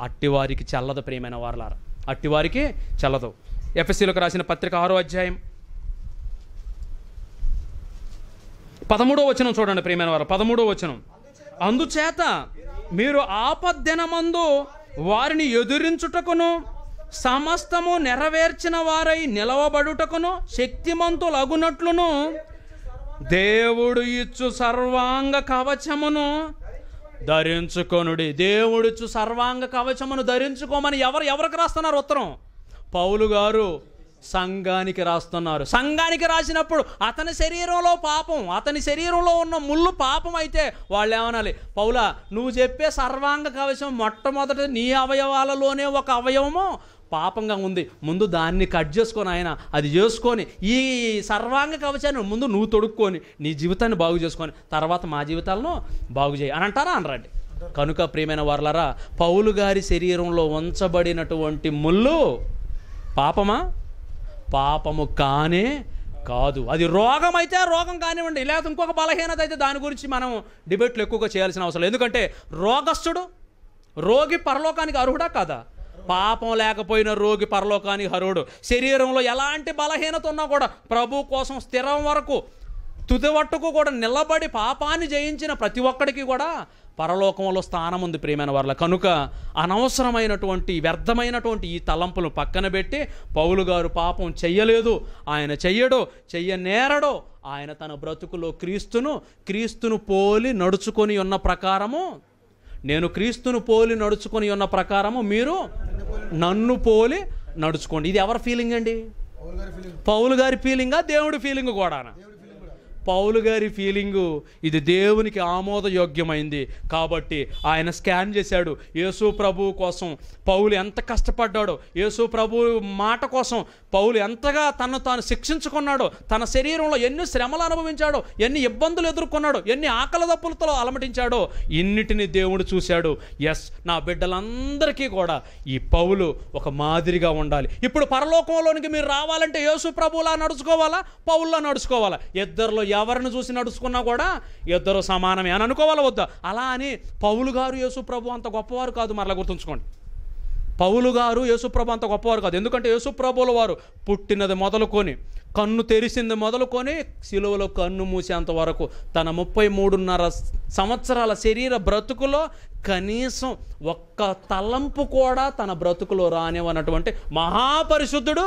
అట్టివారికి చల్లదు ప్రియమైన వారలారా అట్టివారికి చల్లదు ఎఫ్ఎస్సీలకు రాసిన పత్రిక ఆరో అధ్యాయం పదమూడో వచనం చూడండి ప్రియమైన వారు పదమూడో వచనం అందుచేత మీరు ఆపద్దెనమందు వారిని ఎదురించుటకును సమస్తము నెరవేర్చిన వారై నిలవబడుటకును అగునట్లును దేవుడు ఇచ్చు సర్వాంగ కవచమును ధరించుకొనుడి దేవుడిచ్చు సర్వాంగ కవచమును ధరించుకోమని ఎవరు ఎవరికి రాస్తున్నారు ఉత్తరం పౌలు గారు సంఘానికి రాస్తున్నారు సంఘానికి రాసినప్పుడు అతని శరీరంలో పాపం అతని శరీరంలో ఉన్న ముళ్ళు పాపం అయితే వాళ్ళు ఏమనాలి పౌలా నువ్వు చెప్పే సర్వాంగ కవచం మొట్టమొదటి నీ అవయవాలలోనే ఒక అవయవము పాపంగా ఉంది ముందు దాన్ని కట్ చేసుకొని ఆయన అది చేసుకొని ఈ సర్వాంగ కవచాన్ని ముందు నువ్వు తొడుక్కొని నీ జీవితాన్ని బాగు చేసుకొని తర్వాత మా జీవితాలను బాగు చేయి అని అంటారా అనరండి కనుక ప్రియమైన వర్లరా పౌలు గారి శరీరంలో ఉంచబడినటువంటి ముళ్ళు పాపమా పాపము కానే కాదు అది రోగం అయితే రోగం కానివ్వండి లేదా ఇంకొక బలహీనత అయితే దాని గురించి మనం డిబేట్లు ఎక్కువగా చేయాల్సిన అవసరం ఎందుకంటే రోగస్తుడు రోగి పరలోకానికి అర్హుడా కాదా పాపం లేకపోయిన రోగి పరలోకానికి అర్హుడు శరీరంలో ఎలాంటి బలహీనత ఉన్నా కూడా ప్రభు కోసం స్థిరం వరకు తుదివట్టుకు కూడా నిలబడి పాపాన్ని జయించిన ప్రతి ఒక్కడికి కూడా పరలోకంలో స్థానం ఉంది ప్రేమైన వాళ్ళ కనుక అనవసరమైనటువంటి వ్యర్థమైనటువంటి ఈ తలంపులు పక్కన పెట్టి పౌలు గారు పాపం చెయ్యలేదు ఆయన చెయ్యడో చెయ్యనేరడో ఆయన తన బ్రతుకులో క్రీస్తును క్రీస్తును పోలి నడుచుకొని ఉన్న ప్రకారము నేను క్రీస్తును పోలి నడుచుకొని ఉన్న ప్రకారము మీరు నన్ను పోలి నడుచుకోండి ఇది ఎవరి ఫీలింగ్ అండి పౌలు గారి ఫీలింగా దేవుడి ఫీలింగ్ కూడా పౌలు గారి ఫీలింగు ఇది దేవునికి ఆమోదయోగ్యమైంది కాబట్టి ఆయన స్కాన్ చేశాడు యేసు ప్రభు కోసం పౌలు ఎంత కష్టపడ్డాడో యేసు ప్రభు మాట కోసం పౌలు ఎంతగా తను తాను శిక్షించుకున్నాడో తన శరీరంలో ఎన్ని శ్రమలు అనుభవించాడో ఎన్ని ఇబ్బందులు ఎదుర్కొన్నాడో ఎన్ని ఆకలి దప్పులతో అలమటించాడో ఇన్నిటిని దేవుడు చూశాడు ఎస్ నా బిడ్డలందరికీ కూడా ఈ పౌలు ఒక మాదిరిగా ఉండాలి ఇప్పుడు పరలోకంలోనికి మీరు రావాలంటే యేసు ప్రభులా నడుచుకోవాలా పౌల్లా నడుచుకోవాలా ఇద్దరిలో ఎవరిని చూసి నడుచుకున్నా కూడా ఇద్దరు సమానమే అని అనుకోవాలి వద్దా అలా అని పౌలు గారు యేసుప్రభు అంత గొప్పవారు కాదు మరలా గుర్తుంచుకోండి పౌలు గారు యేసుప్రభు అంత గొప్పవారు కాదు ఎందుకంటే యేసుప్రభుల వారు పుట్టినది మొదలుకొని కన్ను తెరిసింది మొదలుకొని శిలువలో కన్ను మూసేంత వరకు తన ముప్పై మూడున్నర సంవత్సరాల శరీర బ్రతుకులో కనీసం ఒక్క తలంపు కూడా తన బ్రతుకులో రానివన్నటువంటి మహాపరిశుద్ధుడు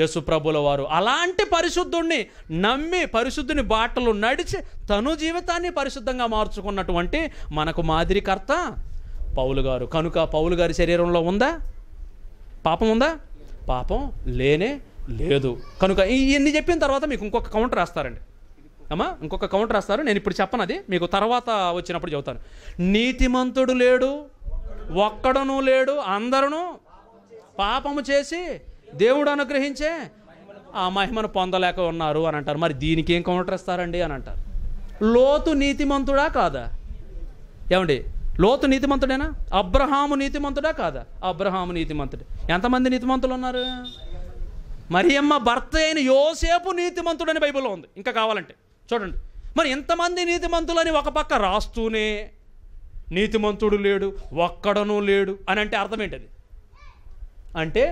యశుప్రభుల వారు అలాంటి పరిశుద్ధుణ్ణి నమ్మి పరిశుద్ధుని బాటలు నడిచి తను జీవితాన్ని పరిశుద్ధంగా మార్చుకున్నటువంటి మనకు మాదిరికర్త పౌలు గారు కనుక పౌలు గారి శరీరంలో ఉందా పాపం ఉందా పాపం లేనే లేదు కనుక ఇవన్నీ చెప్పిన తర్వాత మీకు ఇంకొక కౌంటర్ రాస్తారండి అమ్మా ఇంకొక కౌంటర్ రాస్తారు నేను ఇప్పుడు చెప్పను అది మీకు తర్వాత వచ్చినప్పుడు చెబుతాను నీతిమంతుడు లేడు ఒక్కడను లేడు అందరూ పాపము చేసి దేవుడు అనుగ్రహించే ఆ మహిమను పొందలేక ఉన్నారు అని అంటారు మరి దీనికి ఏం కౌంటర్ ఇస్తారండి అని అంటారు లోతు నీతిమంతుడా కాదా ఏమండి లోతు నీతిమంతుడేనా అబ్రహాము నీతిమంతుడా కాదా అబ్రహాము నీతిమంతుడు ఎంతమంది నీతిమంతులు ఉన్నారు అమ్మ భర్త అయిన యోసేపు నీతిమంతుడని బైబిల్లో ఉంది ఇంకా కావాలంటే చూడండి మరి ఎంతమంది నీతిమంతులని ఒక పక్క రాస్తూనే నీతిమంతుడు లేడు ఒక్కడనూ లేడు అని అంటే అర్థం ఏంటది అంటే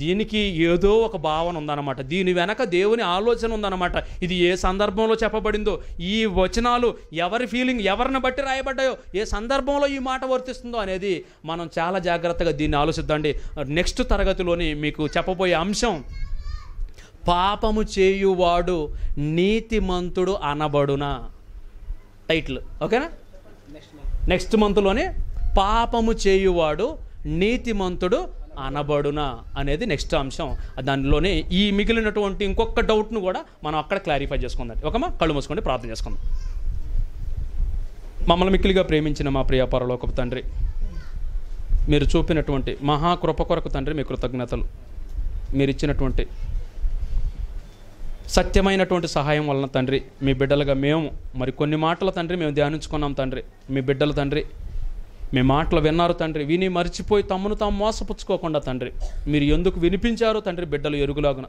దీనికి ఏదో ఒక భావన ఉందన్నమాట దీని వెనక దేవుని ఆలోచన ఉందన్నమాట ఇది ఏ సందర్భంలో చెప్పబడిందో ఈ వచనాలు ఎవరి ఫీలింగ్ ఎవరిని బట్టి రాయబడ్డాయో ఏ సందర్భంలో ఈ మాట వర్తిస్తుందో అనేది మనం చాలా జాగ్రత్తగా దీన్ని ఆలోచిద్దాం నెక్స్ట్ తరగతిలోని మీకు చెప్పబోయే అంశం పాపము చేయువాడు నీతిమంతుడు అనబడునా టైటిల్ ఓకేనా నెక్స్ట్ మంత్లోనే పాపము చేయువాడు నీతిమంతుడు అనబడునా అనేది నెక్స్ట్ అంశం దానిలోనే ఈ మిగిలినటువంటి ఇంకొక డౌట్ను కూడా మనం అక్కడ క్లారిఫై చేసుకుందాం ఒకమా కళ్ళు మూసుకొని ప్రార్థన చేసుకుందాం మమ్మల్ని మిక్కిలిగా ప్రేమించిన మా ప్రియ ఒక తండ్రి మీరు చూపినటువంటి మహాకృప కొరకు తండ్రి మీ కృతజ్ఞతలు మీరు ఇచ్చినటువంటి సత్యమైనటువంటి సహాయం వలన తండ్రి మీ బిడ్డలుగా మేము మరి కొన్ని మాటల తండ్రి మేము ధ్యానించుకున్నాం తండ్రి మీ బిడ్డలు తండ్రి మీ మాటలు విన్నారు తండ్రి విని మర్చిపోయి తమను తాము మోసపుచ్చుకోకుండా తండ్రి మీరు ఎందుకు వినిపించారో తండ్రి బిడ్డలు ఎరుగులాగున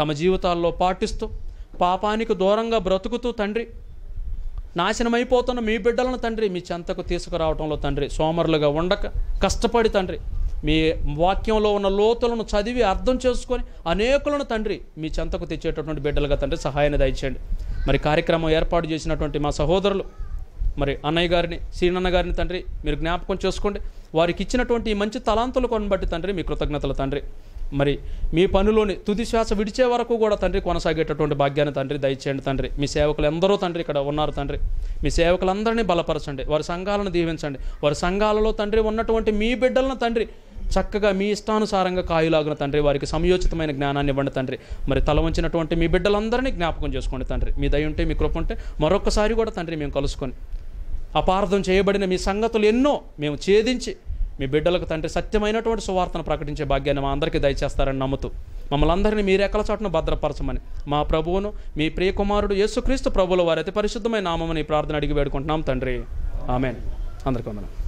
తమ జీవితాల్లో పాటిస్తూ పాపానికి దూరంగా బ్రతుకుతూ తండ్రి నాశనమైపోతున్న మీ బిడ్డలను తండ్రి మీ చెంతకు తీసుకురావడంలో తండ్రి సోమరులుగా ఉండక కష్టపడి తండ్రి మీ వాక్యంలో ఉన్న లోతులను చదివి అర్థం చేసుకొని అనేకులను తండ్రి మీ చెంతకు తెచ్చేటటువంటి బిడ్డలుగా తండ్రి సహాయాన్ని దయచేయండి మరి కార్యక్రమం ఏర్పాటు చేసినటువంటి మా సహోదరులు మరి అన్నయ్య గారిని శ్రీనన్న గారిని తండ్రి మీరు జ్ఞాపకం చేసుకోండి వారికి ఇచ్చినటువంటి మంచి తలాంతులు కొనబట్టి తండ్రి మీ కృతజ్ఞతలు తండ్రి మరి మీ పనిలోని తుది శ్వాస విడిచే వరకు కూడా తండ్రి కొనసాగేటటువంటి భాగ్యాన్ని తండ్రి దయచేయండి తండ్రి మీ సేవకులు ఎందరో తండ్రి ఇక్కడ ఉన్నారు తండ్రి మీ సేవకులందరినీ బలపరచండి వారి సంఘాలను దీవించండి వారి సంఘాలలో తండ్రి ఉన్నటువంటి మీ బిడ్డలను తండ్రి చక్కగా మీ ఇష్టానుసారంగా కాయలాగిన తండ్రి వారికి సమయోచితమైన జ్ఞానాన్ని ఇవ్వండి తండ్రి మరి తల వంచినటువంటి మీ బిడ్డలందరినీ జ్ఞాపకం చేసుకోండి తండ్రి మీ దయ ఉంటే మీ కృప ఉంటే మరొకసారి కూడా తండ్రి మేము కలుసుకొని అపార్థం చేయబడిన మీ సంగతులు ఎన్నో మేము ఛేదించి మీ బిడ్డలకు తండ్రి సత్యమైనటువంటి సువార్తను ప్రకటించే భాగ్యాన్ని మా అందరికీ దయచేస్తారని నమ్ముతూ మమ్మల్ని అందరినీ మీరు ఎక్కల చోటను భద్రపరచమని మా ప్రభువును మీ ప్రియకుమారుడు యేసుక్రీస్తు ప్రభువుల అతి పరిశుద్ధమైన నామని ప్రార్థన అడిగి వేడుకుంటున్నాం తండ్రి ఆమెన్ అందరికీ వందనం